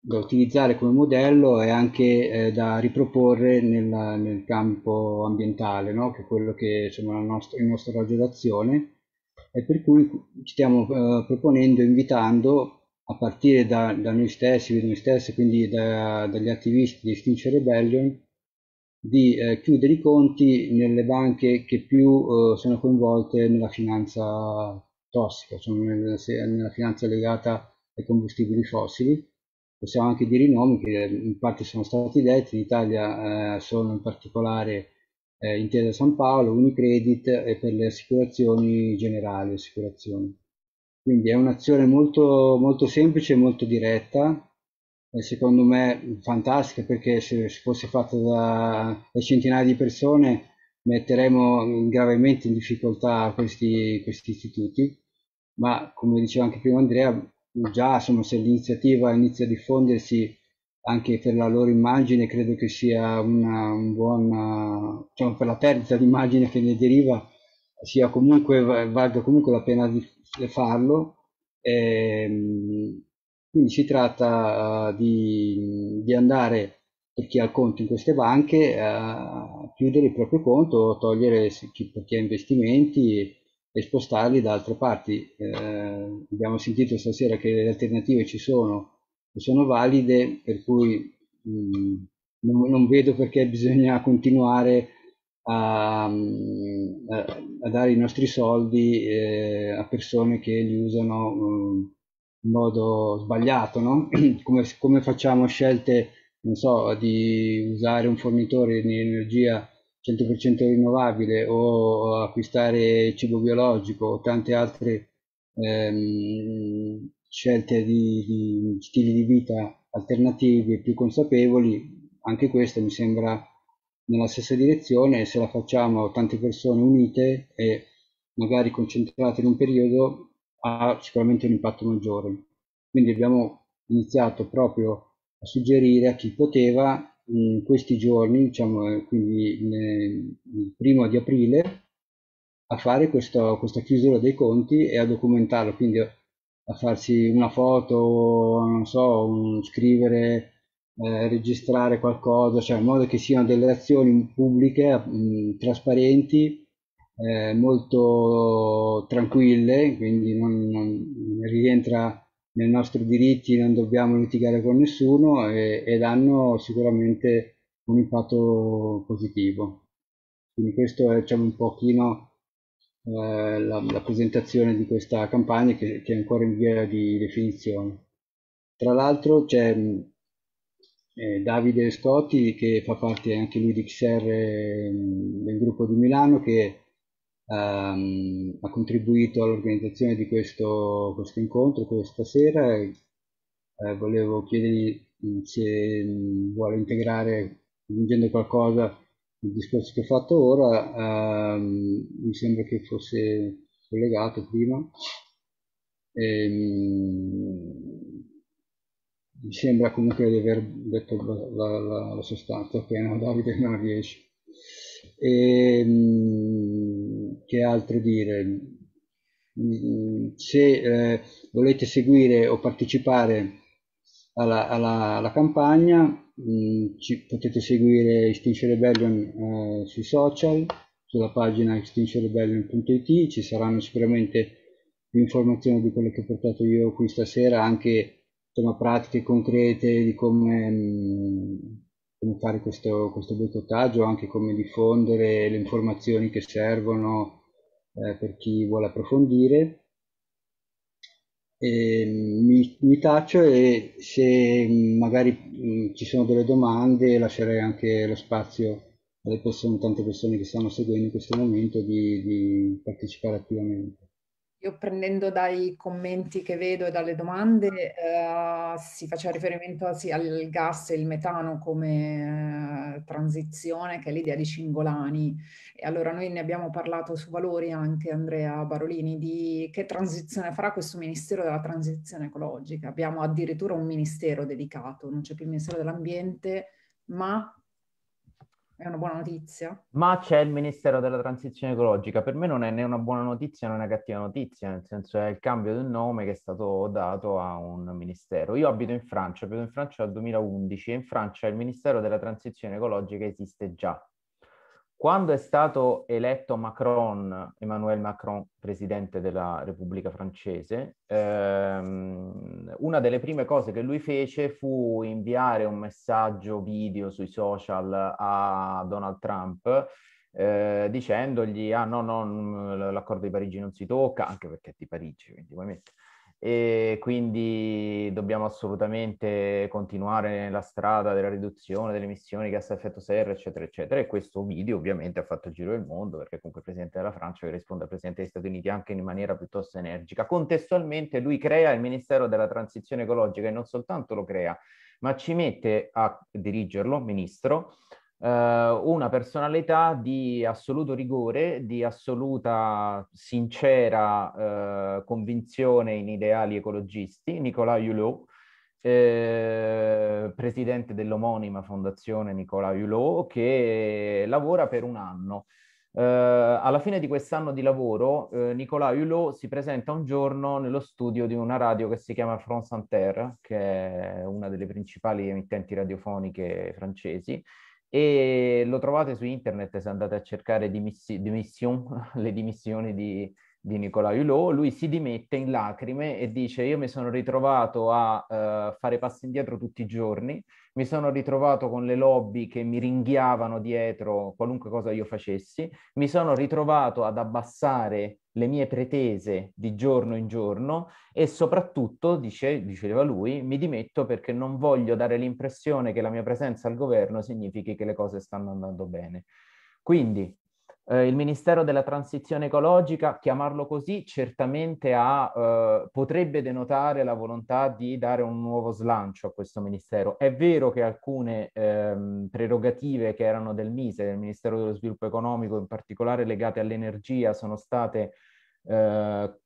da, utilizzare come modello e anche eh, da riproporre nel, nel campo ambientale, no? che è quello che insomma, nostra, il nostro raggio d'azione, e per cui ci stiamo eh, proponendo, invitando a partire da, da noi stessi, da noi stessi, quindi da, dagli attivisti di Extinction Rebellion, di eh, chiudere i conti nelle banche che più eh, sono coinvolte nella finanza tossica, sono nella, nella finanza legata ai combustibili fossili. Possiamo anche dire i nomi che in parte sono stati detti, in Italia eh, sono in particolare eh, Intesa San Paolo, Unicredit e per le assicurazioni generali. Assicurazioni. Quindi è un'azione molto, molto semplice e molto diretta, secondo me fantastica perché se fosse fatta da, da centinaia di persone metteremo gravemente in difficoltà questi, questi istituti ma come diceva anche prima Andrea, già insomma, se l'iniziativa inizia a diffondersi anche per la loro immagine, credo che sia una un buona, diciamo, per la perdita di immagine che ne deriva, sia comunque, valga comunque la pena di farlo. E, ehm, quindi si tratta uh, di, di, andare, per chi ha il conto in queste banche, a chiudere il proprio conto, togliere chi, per chi ha investimenti e spostarli da altre parti. Eh, abbiamo sentito stasera che le alternative ci sono e sono valide, per cui mh, mm, non, non, vedo perché bisogna continuare mm, a, a dare i nostri soldi eh, a persone che li usano mh, mm, in modo sbagliato, no? come, come facciamo scelte non so, di usare un fornitore di energia 100% rinnovabile o acquistare cibo biologico o tante altre ehm, scelte di, di, stili di vita alternativi e più consapevoli, anche questa mi sembra nella stessa direzione e se la facciamo tante persone unite e magari concentrate in un periodo ha sicuramente un impatto maggiore. Quindi abbiamo iniziato proprio a suggerire a chi poteva in questi giorni, diciamo, eh, quindi il, primo di aprile, a fare questo, questa chiusura dei conti e a documentarlo, quindi a farsi una foto, non so, un, scrivere, eh, registrare qualcosa, cioè in modo che siano delle azioni pubbliche, mh, mm, trasparenti, eh, molto tranquille, quindi non, non rientra nel nostro diritti non dobbiamo litigare con nessuno e, ed hanno sicuramente un impatto positivo. Quindi questo è diciamo, un pochino eh, la, la, presentazione di questa campagna che, che, è ancora in via di definizione. Tra l'altro c'è mm, eh, Davide Scotti che fa parte anche lui di XR mm, del gruppo di Milano che um, ha contribuito all'organizzazione di questo, questo, incontro questa sera e eh, volevo chiedergli mm, se mm, vuole integrare, aggiungendo qualcosa, il discorso che ho fatto ora, um, mi sembra che fosse collegato prima. E, ehm, mi sembra comunque di aver detto la, la, la sostanza, ok, no, Davide non riesce. E, che altro dire. Mm, se eh, volete seguire o partecipare alla, alla, alla campagna, mh, mm, ci, potete seguire Extinction Rebellion eh, sui social, sulla pagina extinctionrebellion.it, ci saranno sicuramente più informazioni di quelle che ho portato io qui stasera, anche insomma, pratiche concrete di come... Mh, mm, come fare questo, questo boicottaggio, anche come diffondere le informazioni che servono eh, per chi vuole approfondire. E, mm, mi, mi, taccio e se mm, magari mh, mm, ci sono delle domande lascerei anche lo spazio alle persone, tante persone che stanno seguendo in questo momento di, di partecipare attivamente. Io prendendo dai commenti che vedo e dalle domande eh, si faceva riferimento sì, al gas e il metano come eh, transizione, che è l'idea di Cingolani. E allora noi ne abbiamo parlato su Valori anche Andrea Barolini di che transizione farà questo Ministero della Transizione Ecologica. Abbiamo addirittura un ministero dedicato, non c'è più il Ministero dell'Ambiente, ma è una buona notizia. Ma c'è il Ministero della Transizione Ecologica, per me non è né una buona notizia né una cattiva notizia, nel senso è il cambio del nome che è stato dato a un ministero. Io abito in Francia, abito in Francia dal 2011 e in Francia il Ministero della Transizione Ecologica esiste già. Quando è stato eletto Macron, Emmanuel Macron, presidente della Repubblica Francese, ehm, una delle prime cose che lui fece fu inviare un messaggio video sui social a Donald Trump eh, dicendogli ah no, no, mm, l'accordo di Parigi non si tocca, anche perché è di Parigi, quindi ovviamente e quindi dobbiamo assolutamente continuare nella strada della riduzione delle emissioni gas a effetto serra, eccetera, eccetera. E questo video ovviamente ha fatto il giro del mondo perché comunque il Presidente della Francia che risponde al Presidente degli Stati Uniti anche in maniera piuttosto energica. Contestualmente lui crea il Ministero della Transizione Ecologica e non soltanto lo crea, ma ci mette a dirigerlo, Ministro, eh, una personalità di assoluto rigore, di assoluta sincera eh, convinzione in ideali ecologisti, Nicolas Hulot, eh, presidente dell'omonima fondazione Nicolas Hulot, che lavora per un anno. Eh, alla fine di quest'anno di lavoro, eh, Nicolas Hulot si presenta un giorno nello studio di una radio che si chiama France Inter, che è una delle principali emittenti radiofoniche francesi, e lo trovate su internet se andate a cercare dimissi, dimission, le dimissioni di, di Nicola Hulot, lui si dimette in lacrime e dice io mi sono ritrovato a uh, fare passi indietro tutti i giorni, mi sono ritrovato con le lobby che mi ringhiavano dietro qualunque cosa io facessi, mi sono ritrovato ad abbassare le mie pretese di giorno in giorno e soprattutto, dice, diceva lui, mi dimetto perché non voglio dare l'impressione che la mia presenza al governo significhi che le cose stanno andando bene. Quindi eh, il Ministero della Transizione Ecologica, chiamarlo così, certamente ha, eh, potrebbe denotare la volontà di dare un nuovo slancio a questo Ministero. È vero che alcune ehm, prerogative che erano del MISE, del Ministero dello Sviluppo Economico, in particolare legate all'energia, sono state eh,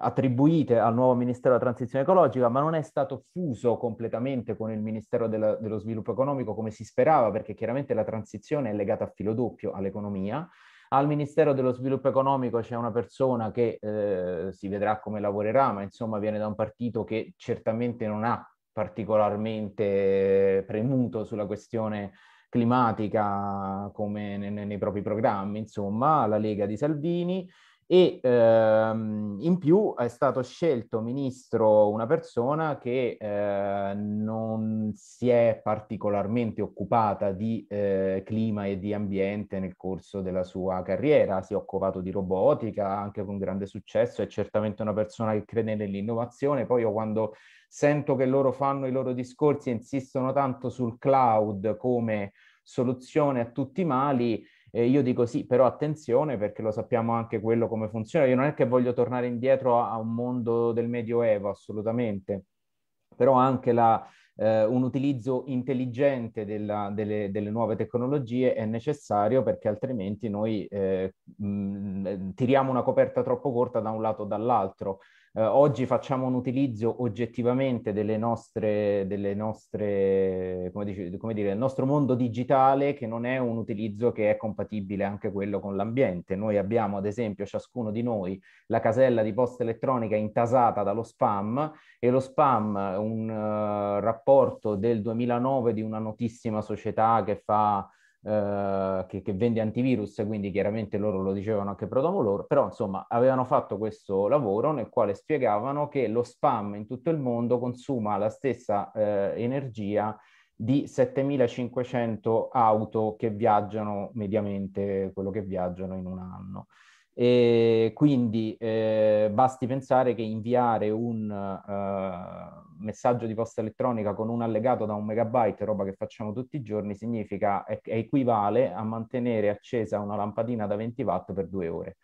attribuite al nuovo Ministero della Transizione Ecologica, ma non è stato fuso completamente con il Ministero della, dello Sviluppo Economico come si sperava, perché chiaramente la transizione è legata a filo doppio all'economia. Al Ministero dello Sviluppo Economico c'è una persona che eh, si vedrà come lavorerà, ma insomma viene da un partito che certamente non ha particolarmente premuto sulla questione climatica come nei, nei propri programmi, insomma, la Lega di Salvini e ehm, in più è stato scelto ministro una persona che eh, non si è particolarmente occupata di eh, clima e di ambiente nel corso della sua carriera, si è occupato di robotica anche con grande successo, è certamente una persona che crede nell'innovazione, poi io quando sento che loro fanno i loro discorsi e insistono tanto sul cloud come soluzione a tutti i mali, eh, io dico sì, però attenzione perché lo sappiamo anche quello come funziona. Io non è che voglio tornare indietro a, a un mondo del Medioevo, assolutamente, però anche la, eh, un utilizzo intelligente della, delle, delle, nuove tecnologie è necessario perché altrimenti noi eh, mh, mm, tiriamo una coperta troppo corta da un lato o dall'altro eh, oggi facciamo un utilizzo oggettivamente delle nostre, delle nostre come, dice, come dire, del nostro mondo digitale che non è un utilizzo che è compatibile anche quello con l'ambiente. Noi abbiamo ad esempio ciascuno di noi la casella di posta elettronica intasata dallo spam e lo spam, un uh, rapporto del 2009 di una notissima società che fa eh, che, che, vende antivirus, quindi chiaramente loro lo dicevano anche prodomo loro, però insomma avevano fatto questo lavoro nel quale spiegavano che lo spam in tutto il mondo consuma la stessa eh, energia di 7500 auto che viaggiano mediamente quello che viaggiano in un anno. E quindi eh, basti pensare che inviare un uh, messaggio di posta elettronica con un allegato da un megabyte, roba che facciamo tutti i giorni, significa è, è equivale a mantenere accesa una lampadina da 20 watt per due ore.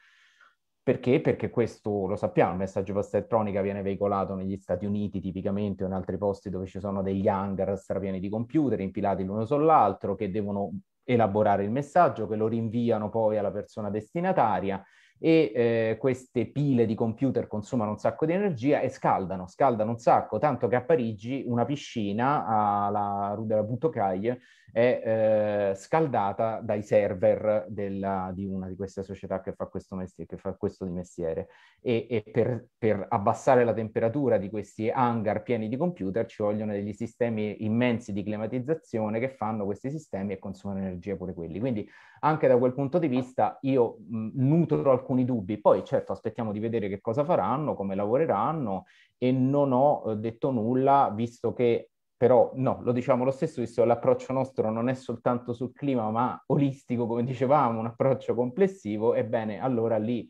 Perché? Perché questo lo sappiamo, il messaggio di posta elettronica viene veicolato negli Stati Uniti tipicamente o in altri posti dove ci sono degli hangar strapieni di computer impilati l'uno sull'altro che devono elaborare il messaggio, che lo rinviano poi alla persona destinataria e eh, queste pile di computer consumano un sacco di energia e scaldano, scaldano un sacco, tanto che a Parigi una piscina alla Rue de la Boutocaille è eh, scaldata dai server della, di una di queste società che fa questo, mestiere, che fa questo di mestiere. E, e per, per, abbassare la temperatura di questi hangar pieni di computer ci vogliono degli sistemi immensi di climatizzazione che fanno questi sistemi e consumano energia pure quelli. Quindi anche da quel punto di vista io mh, mm, nutro alcuni dubbi. Poi certo aspettiamo di vedere che cosa faranno, come lavoreranno e non ho eh, detto nulla visto che però no, lo diciamo lo stesso, visto che l'approccio nostro non è soltanto sul clima, ma olistico, come dicevamo, un approccio complessivo, ebbene, allora lì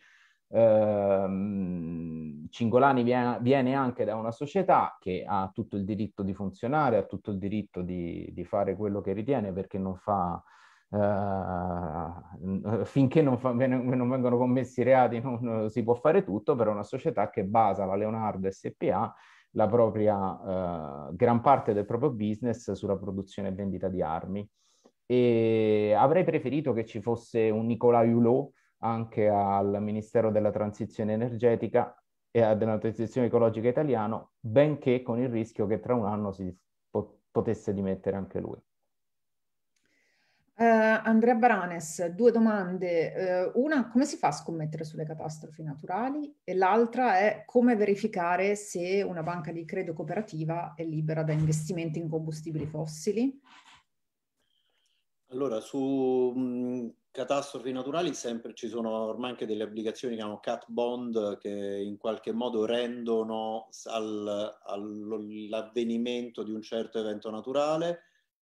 ehm, Cingolani viene, viene, anche da una società che ha tutto il diritto di funzionare, ha tutto il diritto di, di fare quello che ritiene, perché non fa... Eh, finché non, fa, non, vengono commessi reati non, non si può fare tutto, però è una società che basa la Leonardo SPA la propria, eh, gran parte del proprio business sulla produzione e vendita di armi. E avrei preferito che ci fosse un Nicola Hulot anche al Ministero della Transizione Energetica e della Transizione Ecologica Italiano, benché con il rischio che tra un anno si potesse dimettere anche lui. Uh, Andrea Baranes, due domande. Uh, una, come si fa a scommettere sulle catastrofi naturali? E l'altra è come verificare se una banca di credito cooperativa è libera da investimenti in combustibili fossili? Allora, su mh, mm, catastrofi naturali sempre ci sono ormai anche delle applicazioni che hanno cat bond che in qualche modo rendono al, all'avvenimento di un certo evento naturale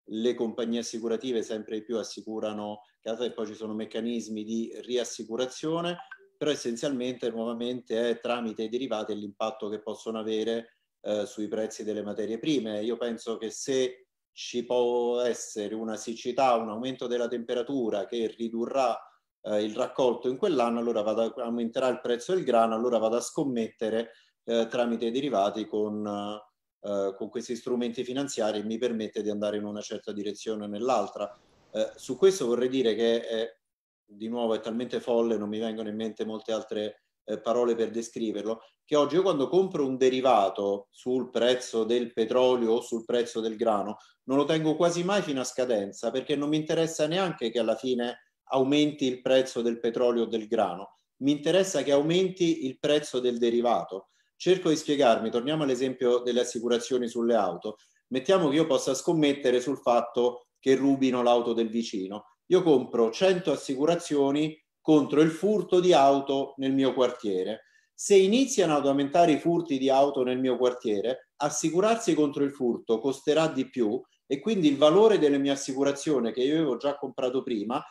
le compagnie assicurative sempre di più assicurano casa e poi ci sono meccanismi di riassicurazione, però essenzialmente nuovamente è tramite i derivati e l'impatto che possono avere eh, sui prezzi delle materie prime. Io penso che se ci può essere una siccità, un aumento della temperatura che ridurrà eh, il raccolto in quell'anno, allora vado, aumenterà il prezzo del grano, allora vado a scommettere eh, tramite i derivati con eh, eh, con questi strumenti finanziari mi permette di andare in una certa direzione o nell'altra. Eh, su questo vorrei dire che è, eh, di nuovo è talmente folle, non mi vengono in mente molte altre eh, parole per descriverlo, che oggi io quando compro un derivato sul prezzo del petrolio o sul prezzo del grano, non lo tengo quasi mai fino a scadenza perché non mi interessa neanche che alla fine aumenti il prezzo del petrolio o del grano, mi interessa che aumenti il prezzo del derivato Cerco di spiegarmi, torniamo all'esempio delle assicurazioni sulle auto. Mettiamo che io possa scommettere sul fatto che rubino l'auto del vicino. Io compro 100 assicurazioni contro il furto di auto nel mio quartiere. Se iniziano ad aumentare i furti di auto nel mio quartiere, assicurarsi contro il furto costerà di più e quindi il valore delle mie assicurazioni che io avevo già comprato prima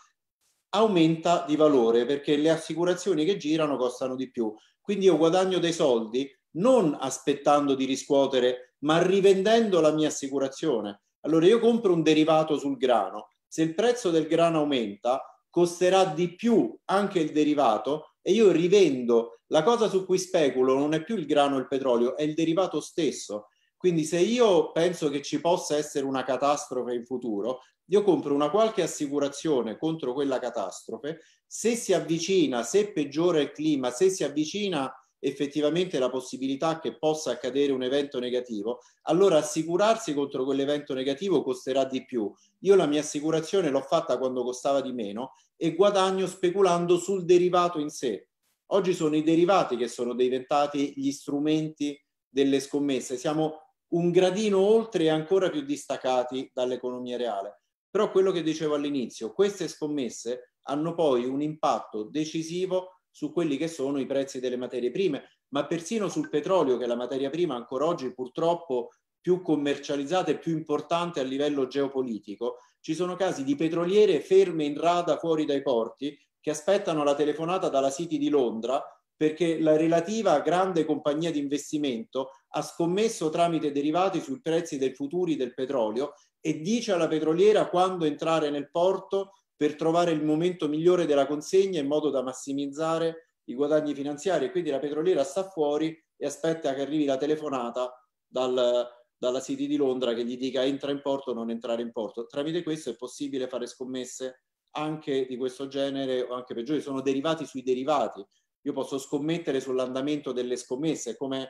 aumenta di valore perché le assicurazioni che girano costano di più. Quindi io guadagno dei soldi non aspettando di riscuotere, ma rivendendo la mia assicurazione. Allora io compro un derivato sul grano. Se il prezzo del grano aumenta, costerà di più anche il derivato e io rivendo. La cosa su cui speculo non è più il grano e il petrolio, è il derivato stesso. Quindi se io penso che ci possa essere una catastrofe in futuro, io compro una qualche assicurazione contro quella catastrofe se si avvicina, se peggiora il clima, se si avvicina effettivamente la possibilità che possa accadere un evento negativo, allora assicurarsi contro quell'evento negativo costerà di più. Io la mia assicurazione l'ho fatta quando costava di meno e guadagno speculando sul derivato in sé. Oggi sono i derivati che sono diventati gli strumenti delle scommesse, siamo un gradino oltre e ancora più distaccati dall'economia reale. Però quello che dicevo all'inizio, queste scommesse hanno poi un impatto decisivo su quelli che sono i prezzi delle materie prime, ma persino sul petrolio, che è la materia prima ancora oggi purtroppo più commercializzata e più importante a livello geopolitico. Ci sono casi di petroliere ferme in rada fuori dai porti che aspettano la telefonata dalla City di Londra perché la relativa grande compagnia di investimento ha scommesso tramite derivati sui prezzi dei futuri del petrolio e dice alla petroliera quando entrare nel porto per trovare il momento migliore della consegna in modo da massimizzare i guadagni finanziari e quindi la petroliera sta fuori e aspetta che arrivi la telefonata dal, dalla City di Londra che gli dica entra in porto o non entrare in porto. Tramite questo è possibile fare scommesse anche di questo genere o anche peggiori, sono derivati sui derivati. Io posso scommettere sull'andamento delle scommesse, come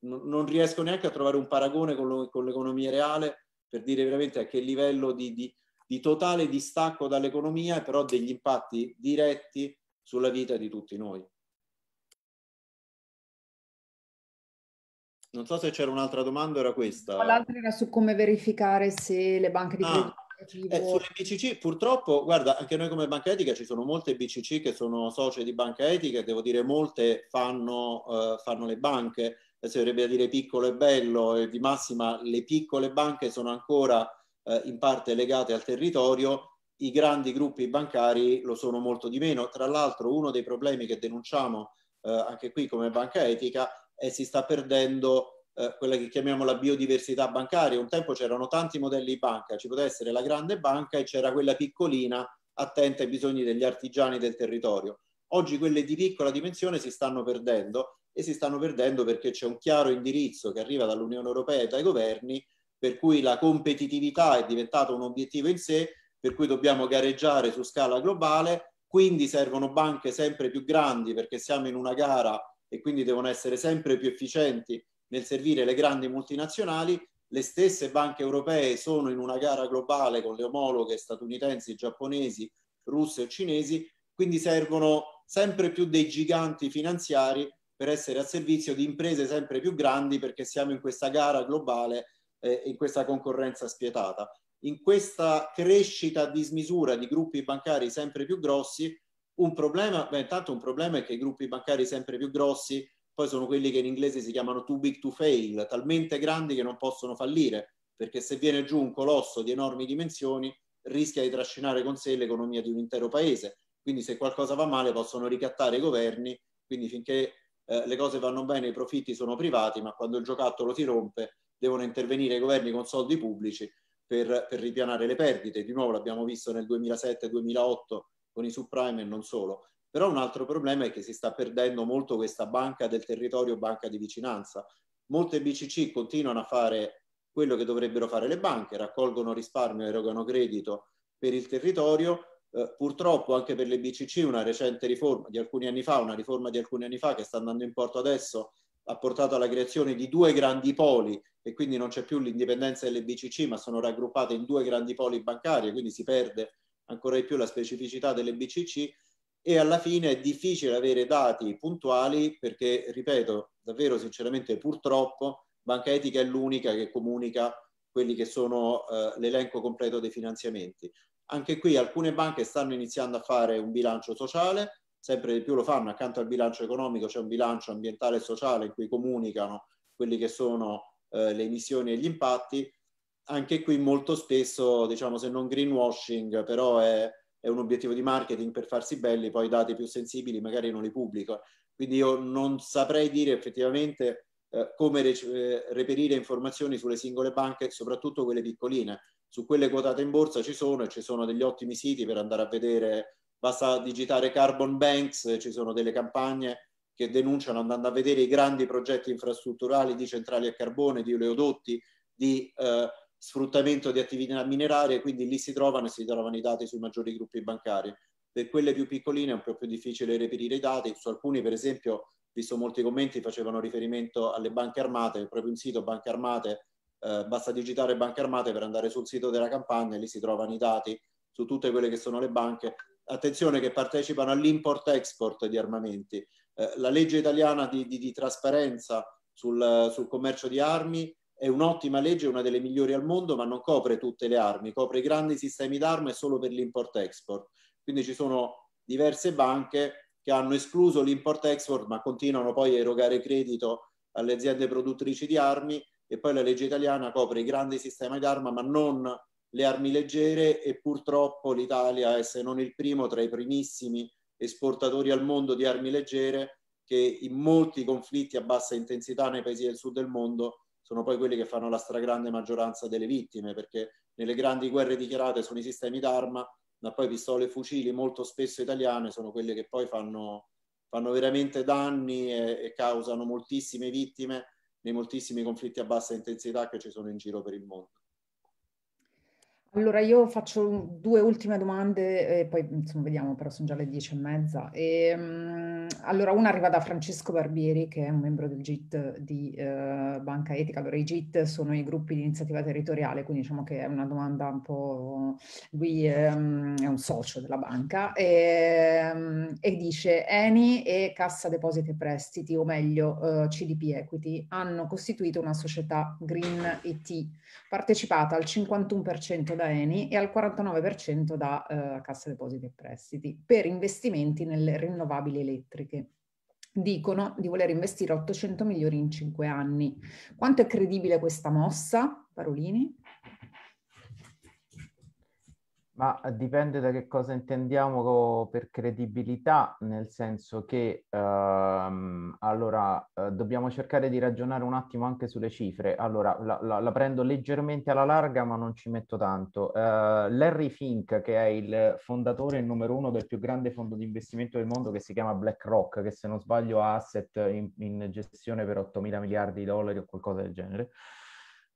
non riesco neanche a trovare un paragone con, l'economia reale per dire veramente a che livello di, di, di totale distacco dall'economia e però degli impatti diretti sulla vita di tutti noi. Non so se c'era un'altra domanda, era questa. L'altra era su come verificare se le banche di ah, credito... Eh, sulle BCC purtroppo, guarda, anche noi come banca etica ci sono molte BCC che sono socie di banca etica e devo dire molte fanno, eh, fanno le banche, eh, si dovrebbe dire piccolo e bello e di massima le piccole banche sono ancora eh, in parte legate al territorio, i grandi gruppi bancari lo sono molto di meno. Tra l'altro uno dei problemi che denunciamo eh, anche qui come banca etica è si sta perdendo eh, quella che chiamiamo la biodiversità bancaria. Un tempo c'erano tanti modelli di banca, ci poteva essere la grande banca e c'era quella piccolina attenta ai bisogni degli artigiani del territorio. Oggi quelle di piccola dimensione si stanno perdendo e si stanno perdendo perché c'è un chiaro indirizzo che arriva dall'Unione Europea e dai governi per cui la competitività è diventata un obiettivo in sé, per cui dobbiamo gareggiare su scala globale, quindi servono banche sempre più grandi perché siamo in una gara e quindi devono essere sempre più efficienti nel servire le grandi multinazionali. Le stesse banche europee sono in una gara globale con le omologhe statunitensi, giapponesi, russe o cinesi, quindi servono sempre più dei giganti finanziari per essere a servizio di imprese sempre più grandi perché siamo in questa gara globale eh, in questa concorrenza spietata. In questa crescita a dismisura di gruppi bancari sempre più grossi, un problema, beh, intanto un problema è che i gruppi bancari sempre più grossi poi sono quelli che in inglese si chiamano too big to fail, talmente grandi che non possono fallire, perché se viene giù un colosso di enormi dimensioni rischia di trascinare con sé l'economia di un intero paese. Quindi se qualcosa va male possono ricattare i governi, quindi finché eh, le cose vanno bene i profitti sono privati, ma quando il giocattolo si rompe devono intervenire i governi con soldi pubblici per, per ripianare le perdite. Di nuovo l'abbiamo visto nel 2007-2008 con i subprime e non solo. Però un altro problema è che si sta perdendo molto questa banca del territorio, banca di vicinanza. Molte BCC continuano a fare quello che dovrebbero fare le banche, raccolgono risparmio, erogano credito per il territorio, Uh, purtroppo anche per le BCC una recente riforma di alcuni anni fa, una riforma di alcuni anni fa che sta andando in porto adesso, ha portato alla creazione di due grandi poli e quindi non c'è più l'indipendenza delle BCC ma sono raggruppate in due grandi poli bancari quindi si perde ancora di più la specificità delle BCC e alla fine è difficile avere dati puntuali perché ripeto davvero sinceramente purtroppo Banca Etica è l'unica che comunica quelli che sono eh, l'elenco completo dei finanziamenti. Anche qui alcune banche stanno iniziando a fare un bilancio sociale, sempre di più lo fanno, accanto al bilancio economico c'è un bilancio ambientale e sociale in cui comunicano quelli che sono eh, le emissioni e gli impatti, anche qui molto spesso, diciamo, se non greenwashing, però è, è, un obiettivo di marketing per farsi belli, poi i dati più sensibili magari non li pubblico. Quindi io non saprei dire effettivamente eh, come re- eh, reperire informazioni sulle singole banche, soprattutto quelle piccoline. Su quelle quotate in borsa ci sono e ci sono degli ottimi siti per andare a vedere basta digitare Carbon Banks, eh, ci sono delle campagne che denunciano andando a vedere i grandi progetti infrastrutturali di centrali a carbone, di oleodotti, di eh, sfruttamento di attività minerarie, quindi lì si trovano e si trovano i dati sui maggiori gruppi bancari. Per quelle più piccoline è un po' più difficile reperire i dati, su alcuni per esempio, visto molti commenti, facevano riferimento alle banche armate, proprio un sito banche armate, eh, basta digitare banche armate per andare sul sito della campagna e lì si trovano i dati su tutte quelle che sono le banche attenzione che partecipano all'import-export di armamenti. Eh, la legge italiana di, di, di trasparenza sul, sul, commercio di armi è un'ottima legge, una delle migliori al mondo, ma non copre tutte le armi, copre i grandi sistemi d'arma e solo per l'import-export. Quindi ci sono diverse banche che hanno escluso l'import-export, ma continuano poi a erogare credito alle aziende produttrici di armi e poi la legge italiana copre i grandi sistemi d'arma, ma non le armi leggere e purtroppo l'Italia è se non il primo tra i primissimi esportatori al mondo di armi leggere che in molti conflitti a bassa intensità nei paesi del sud del mondo sono poi quelli che fanno la stragrande maggioranza delle vittime perché nelle grandi guerre dichiarate sono i sistemi d'arma ma poi pistole e fucili molto spesso italiane sono quelle che poi fanno, fanno veramente danni e, e causano moltissime vittime nei moltissimi conflitti a bassa intensità che ci sono in giro per il mondo. Allora io faccio due ultime domande e poi insomma vediamo, però sono già le dieci e mezza. E, um, allora una arriva da Francesco Barbieri che è un membro del GIT di uh, Banca Etica. Allora i GIT sono i gruppi di iniziativa territoriale, quindi diciamo che è una domanda un po'... Lui um, è un socio della banca e, um, e, dice Eni e Cassa Depositi e Prestiti, o meglio uh, eh, CDP Equity, hanno costituito una società Green IT partecipata al 51% da Eni e al 49% da eh, Cassa Depositi e Prestiti per investimenti nelle rinnovabili elettriche. Dicono di voler investire 800 milioni in 5 anni. Quanto è credibile questa mossa, Parolini? Ma dipende da che cosa intendiamo per credibilità, nel senso che ehm, allora eh, dobbiamo cercare di ragionare un attimo anche sulle cifre. Allora la, la, la prendo leggermente alla larga, ma non ci metto tanto. Eh, Larry Fink, che è il fondatore il numero uno del più grande fondo di investimento del mondo, che si chiama BlackRock, che se non sbaglio ha asset in, in gestione per 8 mila miliardi di dollari o qualcosa del genere.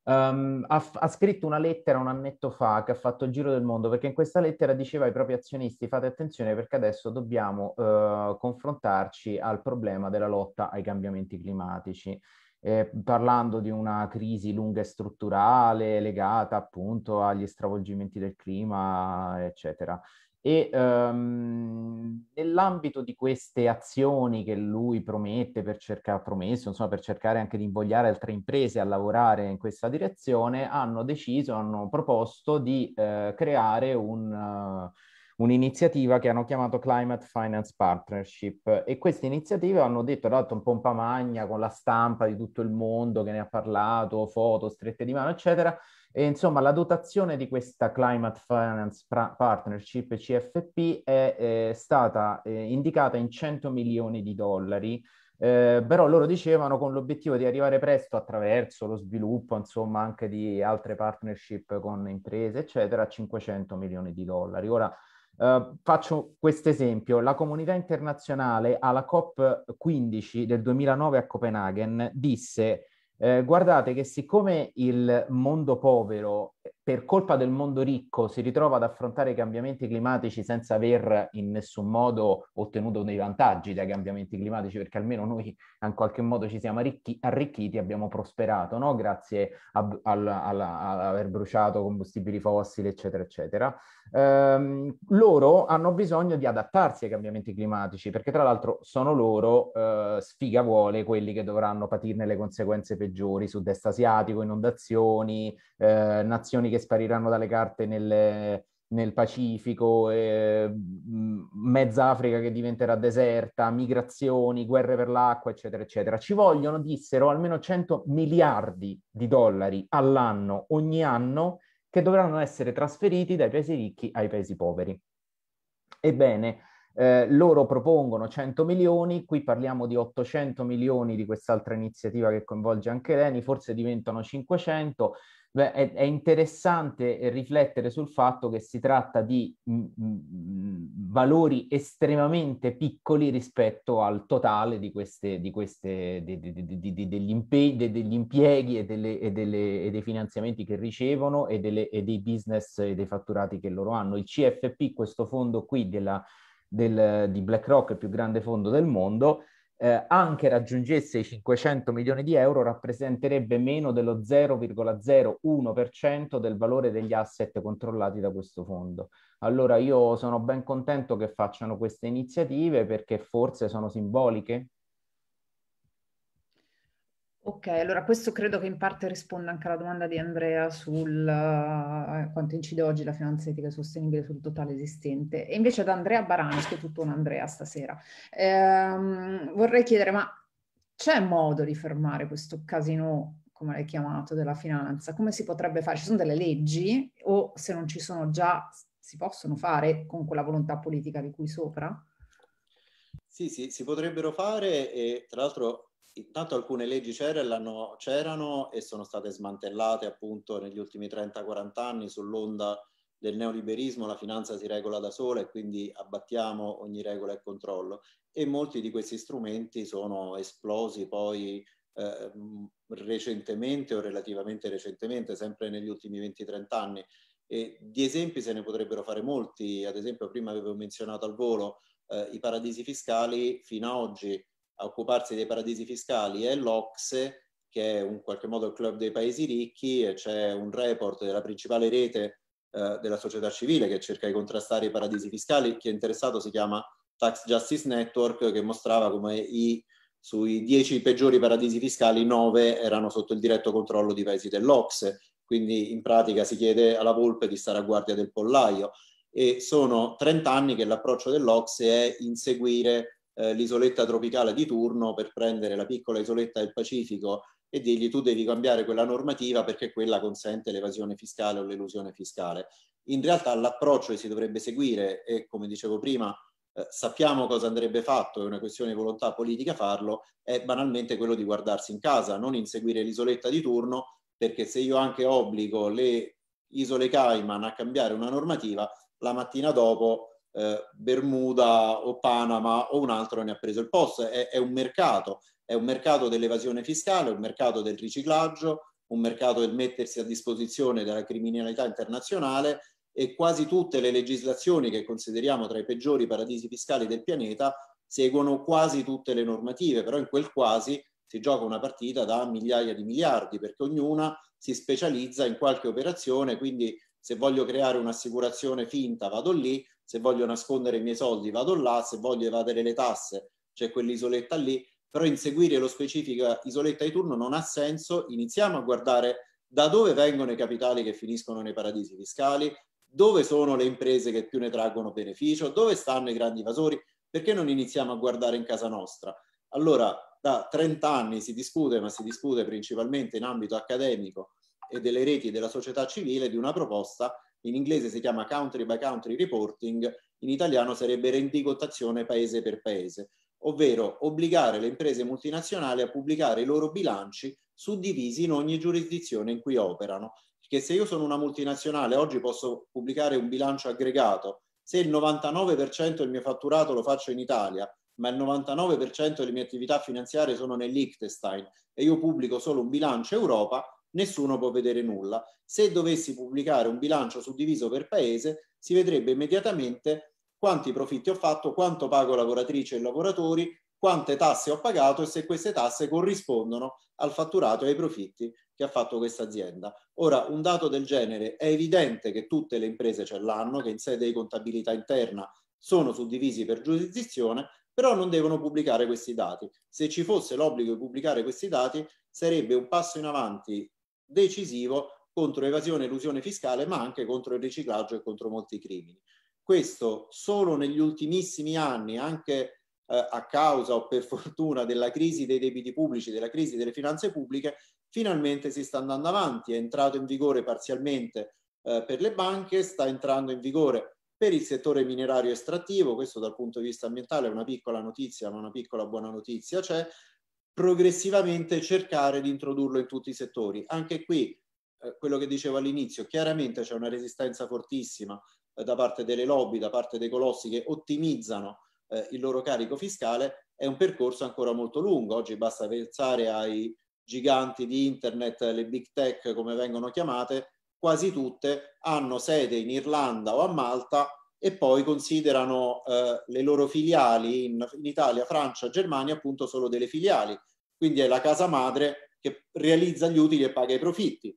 Um, ha, ha, scritto una lettera un annetto fa che ha fatto il giro del mondo perché in questa lettera diceva ai propri azionisti fate attenzione perché adesso dobbiamo uh, confrontarci al problema della lotta ai cambiamenti climatici. Eh, parlando di una crisi lunga e strutturale legata appunto agli stravolgimenti del clima, eccetera. E um, nell'ambito di queste azioni che lui promette, per cercare, promesso, insomma, per cercare anche di invogliare altre imprese a lavorare in questa direzione, hanno deciso, hanno proposto di uh, creare un, uh, un'iniziativa che hanno chiamato Climate Finance Partnership. E questa iniziativa hanno detto, dato un pompa magna con la stampa di tutto il mondo che ne ha parlato, foto, strette di mano, eccetera, e, insomma, la dotazione di questa Climate Finance Partnership CFP è eh, stata eh, indicata in 100 milioni di dollari. Eh, però loro dicevano con l'obiettivo di arrivare presto attraverso lo sviluppo, insomma, anche di altre partnership con imprese, eccetera, a 500 milioni di dollari. Ora eh, faccio questo esempio: la comunità internazionale alla COP15 del 2009 a Copenaghen disse eh, guardate che siccome il mondo povero per colpa del mondo ricco si ritrova ad affrontare i cambiamenti climatici senza aver in nessun modo ottenuto dei vantaggi dai cambiamenti climatici, perché almeno noi in qualche modo ci siamo arricchi, arricchiti, abbiamo prosperato, no? grazie a, al, al, a, aver bruciato combustibili fossili, eccetera, eccetera. Ehm, loro hanno bisogno di adattarsi ai cambiamenti climatici, perché tra l'altro sono loro, eh, sfiga vuole, quelli che dovranno patirne le conseguenze peggiori, sud-est asiatico, inondazioni, eh, nazioni che che spariranno dalle carte nel, nel Pacifico, eh, mezza Africa che diventerà deserta, migrazioni, guerre per l'acqua, eccetera, eccetera. Ci vogliono, dissero, almeno 100 miliardi di dollari all'anno, ogni anno, che dovranno essere trasferiti dai paesi ricchi ai paesi poveri. Ebbene, eh, loro propongono 100 milioni, qui parliamo di 800 milioni di quest'altra iniziativa che coinvolge anche l'ENI, forse diventano 500, Beh, è, è, interessante riflettere sul fatto che si tratta di mh, mm, mm, valori estremamente piccoli rispetto al totale di queste, di queste, di, di, degli, impieghi, degli, impieghi e, delle, e, delle, e, dei finanziamenti che ricevono e, delle, e, dei business e dei fatturati che loro hanno. Il CFP, questo fondo qui della, del, di BlackRock, il più grande fondo del mondo, eh, anche raggiungesse i 500 milioni di euro rappresenterebbe meno dello 0,01% del valore degli asset controllati da questo fondo. Allora io sono ben contento che facciano queste iniziative perché forse sono simboliche Ok, allora questo credo che in parte risponda anche alla domanda di Andrea sul uh, quanto incide oggi la finanza etica sostenibile sul totale esistente. E invece ad Andrea Barani, che è tutto un Andrea stasera, ehm, vorrei chiedere, ma c'è modo di fermare questo casino, come l'hai chiamato, della finanza? Come si potrebbe fare? Ci sono delle leggi o se non ci sono già si possono fare con quella volontà politica di cui sopra? Sì, sì, si potrebbero fare e tra l'altro intanto alcune leggi c'erano, c'erano e sono state smantellate appunto negli ultimi 30-40 anni sull'onda del neoliberismo la finanza si regola da sola e quindi abbattiamo ogni regola e controllo e molti di questi strumenti sono esplosi poi eh, recentemente o relativamente recentemente, sempre negli ultimi 20-30 anni. E di esempi se ne potrebbero fare molti, ad esempio prima avevo menzionato al volo eh, i paradisi fiscali fino ad oggi a occuparsi dei paradisi fiscali è l'Ocse, che è in qualche modo il club dei paesi ricchi, e c'è un report della principale rete eh, della società civile che cerca di contrastare i paradisi fiscali. Chi è interessato si chiama Tax Justice Network, che mostrava come i, sui dieci peggiori paradisi fiscali nove erano sotto il diretto controllo di paesi dell'Ocse. Quindi in pratica si chiede alla Volpe di stare a guardia del pollaio e sono 30 anni che l'approccio dell'Ocse è inseguire eh, l'isoletta tropicale di turno per prendere la piccola isoletta del Pacifico e dirgli tu devi cambiare quella normativa perché quella consente l'evasione fiscale o l'elusione fiscale. In realtà l'approccio che si dovrebbe seguire e come dicevo prima eh, sappiamo cosa andrebbe fatto, è una questione di volontà politica farlo, è banalmente quello di guardarsi in casa, non inseguire l'isoletta di turno perché se io anche obbligo le isole Cayman a cambiare una normativa, la mattina dopo eh, Bermuda o Panama o un altro ne ha preso il posto. È, è un mercato, è un mercato dell'evasione fiscale, un mercato del riciclaggio, un mercato del mettersi a disposizione della criminalità internazionale e quasi tutte le legislazioni che consideriamo tra i peggiori paradisi fiscali del pianeta seguono quasi tutte le normative, però in quel quasi si gioca una partita da migliaia di miliardi perché ognuna si specializza in qualche operazione, quindi se voglio creare un'assicurazione finta vado lì, se voglio nascondere i miei soldi vado là, se voglio evadere le tasse c'è quell'isoletta lì, però inseguire lo specifico isoletta di turno non ha senso, iniziamo a guardare da dove vengono i capitali che finiscono nei paradisi fiscali, dove sono le imprese che più ne traggono beneficio, dove stanno i grandi evasori, perché non iniziamo a guardare in casa nostra? Allora, da 30 anni si discute, ma si discute principalmente in ambito accademico e delle reti della società civile, di una proposta in inglese si chiama country by country reporting, in italiano sarebbe rendicontazione paese per paese, ovvero obbligare le imprese multinazionali a pubblicare i loro bilanci suddivisi in ogni giurisdizione in cui operano. Perché se io sono una multinazionale oggi posso pubblicare un bilancio aggregato, se il 99% del mio fatturato lo faccio in Italia, ma il 99% delle mie attività finanziarie sono nel Liechtenstein e io pubblico solo un bilancio Europa, nessuno può vedere nulla. Se dovessi pubblicare un bilancio suddiviso per paese, si vedrebbe immediatamente quanti profitti ho fatto, quanto pago lavoratrici e lavoratori, quante tasse ho pagato e se queste tasse corrispondono al fatturato e ai profitti che ha fatto questa azienda. Ora, un dato del genere è evidente che tutte le imprese ce l'hanno, che in sede di contabilità interna sono suddivisi per giurisdizione, però non devono pubblicare questi dati. Se ci fosse l'obbligo di pubblicare questi dati, sarebbe un passo in avanti decisivo contro evasione e elusione fiscale, ma anche contro il riciclaggio e contro molti crimini. Questo solo negli ultimissimi anni, anche eh, a causa o per fortuna della crisi dei debiti pubblici, della crisi delle finanze pubbliche, finalmente si sta andando avanti. È entrato in vigore parzialmente eh, per le banche, sta entrando in vigore per il settore minerario estrattivo, questo dal punto di vista ambientale è una piccola notizia, ma una piccola buona notizia c'è, progressivamente cercare di introdurlo in tutti i settori. Anche qui, eh, quello che dicevo all'inizio, chiaramente c'è una resistenza fortissima eh, da parte delle lobby, da parte dei colossi che ottimizzano eh, il loro carico fiscale, è un percorso ancora molto lungo. Oggi basta pensare ai giganti di internet, le big tech come vengono chiamate, quasi tutte hanno sede in Irlanda o a Malta e poi considerano eh, le loro filiali in, in, Italia, Francia, Germania appunto solo delle filiali. Quindi è la casa madre che realizza gli utili e paga i profitti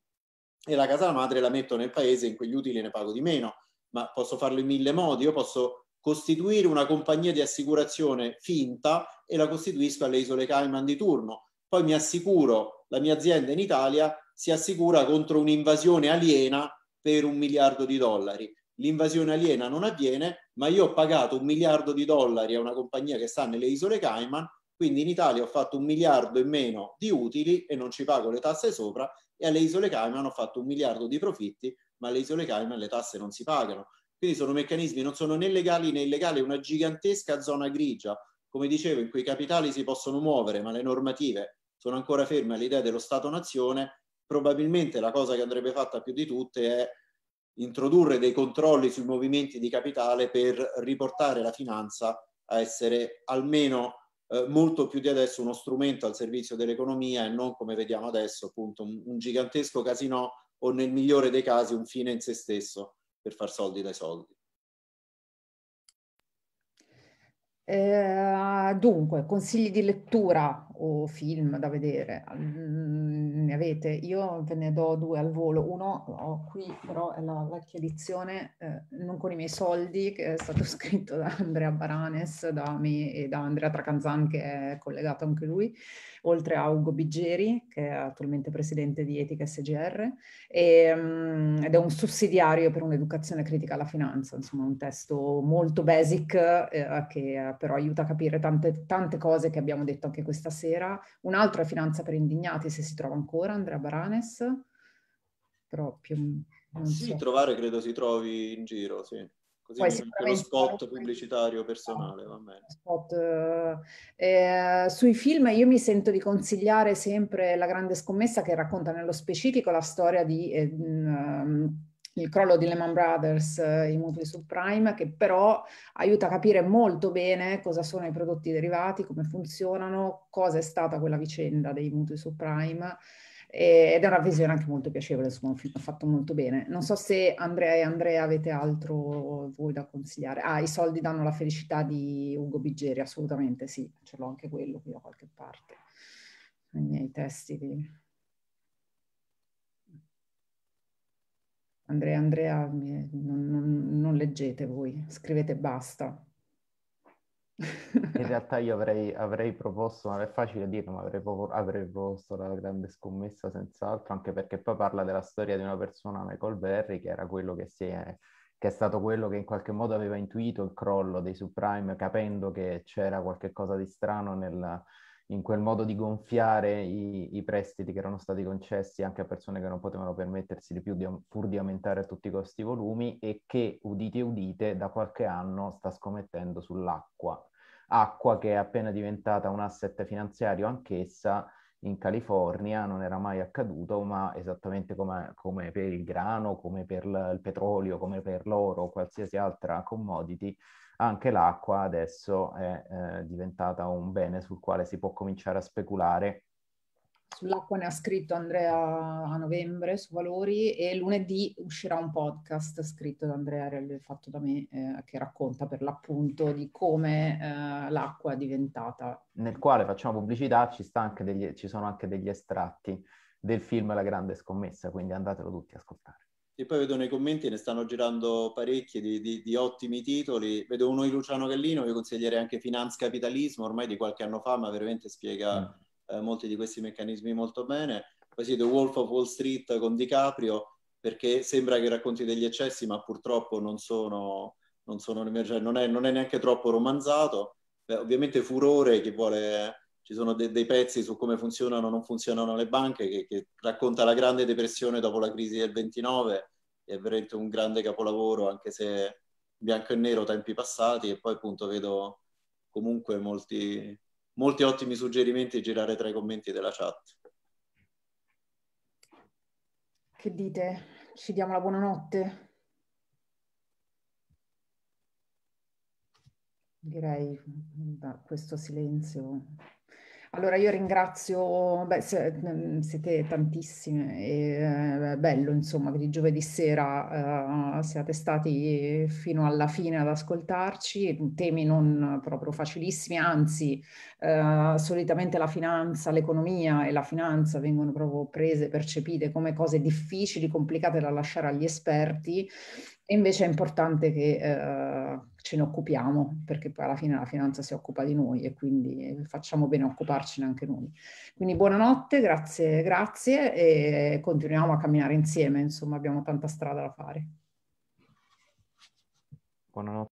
e la casa madre la metto nel paese in cui gli utili ne pago di meno, ma posso farlo in mille modi, io posso costituire una compagnia di assicurazione finta e la costituisco alle isole Cayman di turno, poi mi assicuro, la mia azienda in Italia si assicura contro un'invasione aliena per un miliardo di dollari l'invasione aliena non avviene, ma io ho pagato un miliardo di dollari a una compagnia che sta nelle isole Cayman, quindi in Italia ho fatto un miliardo in meno di utili e non ci pago le tasse sopra, e alle isole Cayman ho fatto un miliardo di profitti, ma alle isole Cayman le tasse non si pagano. Quindi sono meccanismi, non sono né legali né illegali, è una gigantesca zona grigia. Come dicevo, in cui i capitali si possono muovere, ma le normative sono ancora ferme all'idea dello Stato-nazione, probabilmente la cosa che andrebbe fatta più di tutte è introdurre dei controlli sui movimenti di capitale per riportare la finanza a essere almeno eh, molto più di adesso uno strumento al servizio dell'economia e non come vediamo adesso appunto un, un gigantesco casino o nel migliore dei casi un fine in se stesso per far soldi dai soldi. Eh, dunque, consigli di lettura o film da vedere, mm, ne avete? Io ve ne do due al volo. Uno ho qui, però è la vecchia edizione, eh, non con i miei soldi, che è stato scritto da Andrea Baranes, da me e da Andrea Tracanzan, che è collegato anche lui, oltre a Ugo Biggeri, che è attualmente presidente di Etica SGR, e, um, ed è un sussidiario per un'educazione critica alla finanza, insomma un testo molto basic eh, che però aiuta a capire tante, tante cose che abbiamo detto anche questa sera sera, un Finanza per Indignati, se si trova ancora, Andrea Baranes, però più... sì, so. trovare credo si trovi in giro, sì. Così Poi sicuramente... lo spot pubblicitario personale, va bene. Spot, eh, eh, sui film io mi sento di consigliare sempre La Grande Scommessa che racconta nello specifico la storia di... Eh, mh, mm, ehm, il crollo di Lehman Brothers, eh, i mutui subprime, che però aiuta a capire molto bene cosa sono i prodotti derivati, come funzionano, cosa è stata quella vicenda dei mutui subprime ed è una visione anche molto piacevole, insomma, un fatto molto bene. Non so se Andrea e Andrea avete altro voi da consigliare. Ah, I soldi danno la felicità di Ugo Biggeri, assolutamente sì, ce l'ho anche quello qui da qualche parte, nei miei testi di... Andrea, Andrea non, non, non leggete voi, scrivete basta. In realtà io avrei, avrei proposto, ma è facile dirlo, ma avrei, avrei, proposto la grande scommessa senz'altro, anche perché poi parla della storia di una persona, Michael Berry, che era quello che, è, che è, stato quello che in qualche modo aveva intuito il crollo dei subprime, capendo che c'era qualcosa di strano nel, in quel modo di gonfiare i, i, prestiti che erano stati concessi anche a persone che non potevano permettersi di più di, pur di aumentare a tutti i costi i volumi e che, udite udite, da qualche anno sta scommettendo sull'acqua. Acqua che è appena diventata un asset finanziario anch'essa in California, non era mai accaduto, ma esattamente come, come per il grano, come per il petrolio, come per l'oro, o qualsiasi altra commodity, anche l'acqua adesso è eh, diventata un bene sul quale si può cominciare a speculare. Sull'acqua ne ha scritto Andrea a novembre su Valori e lunedì uscirà un podcast scritto da Andrea fatto da me eh, che racconta per l'appunto di come eh, l'acqua è diventata. Nel quale facciamo pubblicità, ci, degli, ci sono anche degli estratti del film La grande scommessa, quindi andatelo tutti a ascoltare e poi vedo nei commenti ne stanno girando parecchi di, di, di, ottimi titoli. Vedo uno di Luciano Gallino, io consiglierei anche Finanz Capitalismo, ormai di qualche anno fa, ma veramente spiega mm. eh, molti di questi meccanismi molto bene. Poi sì, The Wolf of Wall Street con DiCaprio, perché sembra che racconti degli eccessi, ma purtroppo non sono, non sono cioè non, è, non è neanche troppo romanzato. Beh, ovviamente Furore, chi vuole ci sono de- dei pezzi su come funzionano o non funzionano le banche che, che, racconta la grande depressione dopo la crisi del 29 è veramente un grande capolavoro anche se bianco e nero tempi passati e poi appunto vedo comunque molti, molti ottimi suggerimenti girare tra i commenti della chat. Che dite? Ci diamo la buonanotte? Direi da mm, questo silenzio allora io ringrazio, beh, mm, siete tantissime, eh, è bello insomma che di giovedì sera eh, siate stati fino alla fine ad ascoltarci, temi non proprio facilissimi, anzi eh, solitamente la finanza, l'economia e la finanza vengono proprio prese, percepite come cose difficili, complicate da lasciare agli esperti e invece è importante che eh, ce ne occupiamo, perché poi alla fine la finanza si occupa di noi e quindi eh, facciamo bene a occuparcene anche noi. Quindi buonanotte, grazie, grazie e continuiamo a camminare insieme, insomma abbiamo tanta strada da fare. Buonanotte.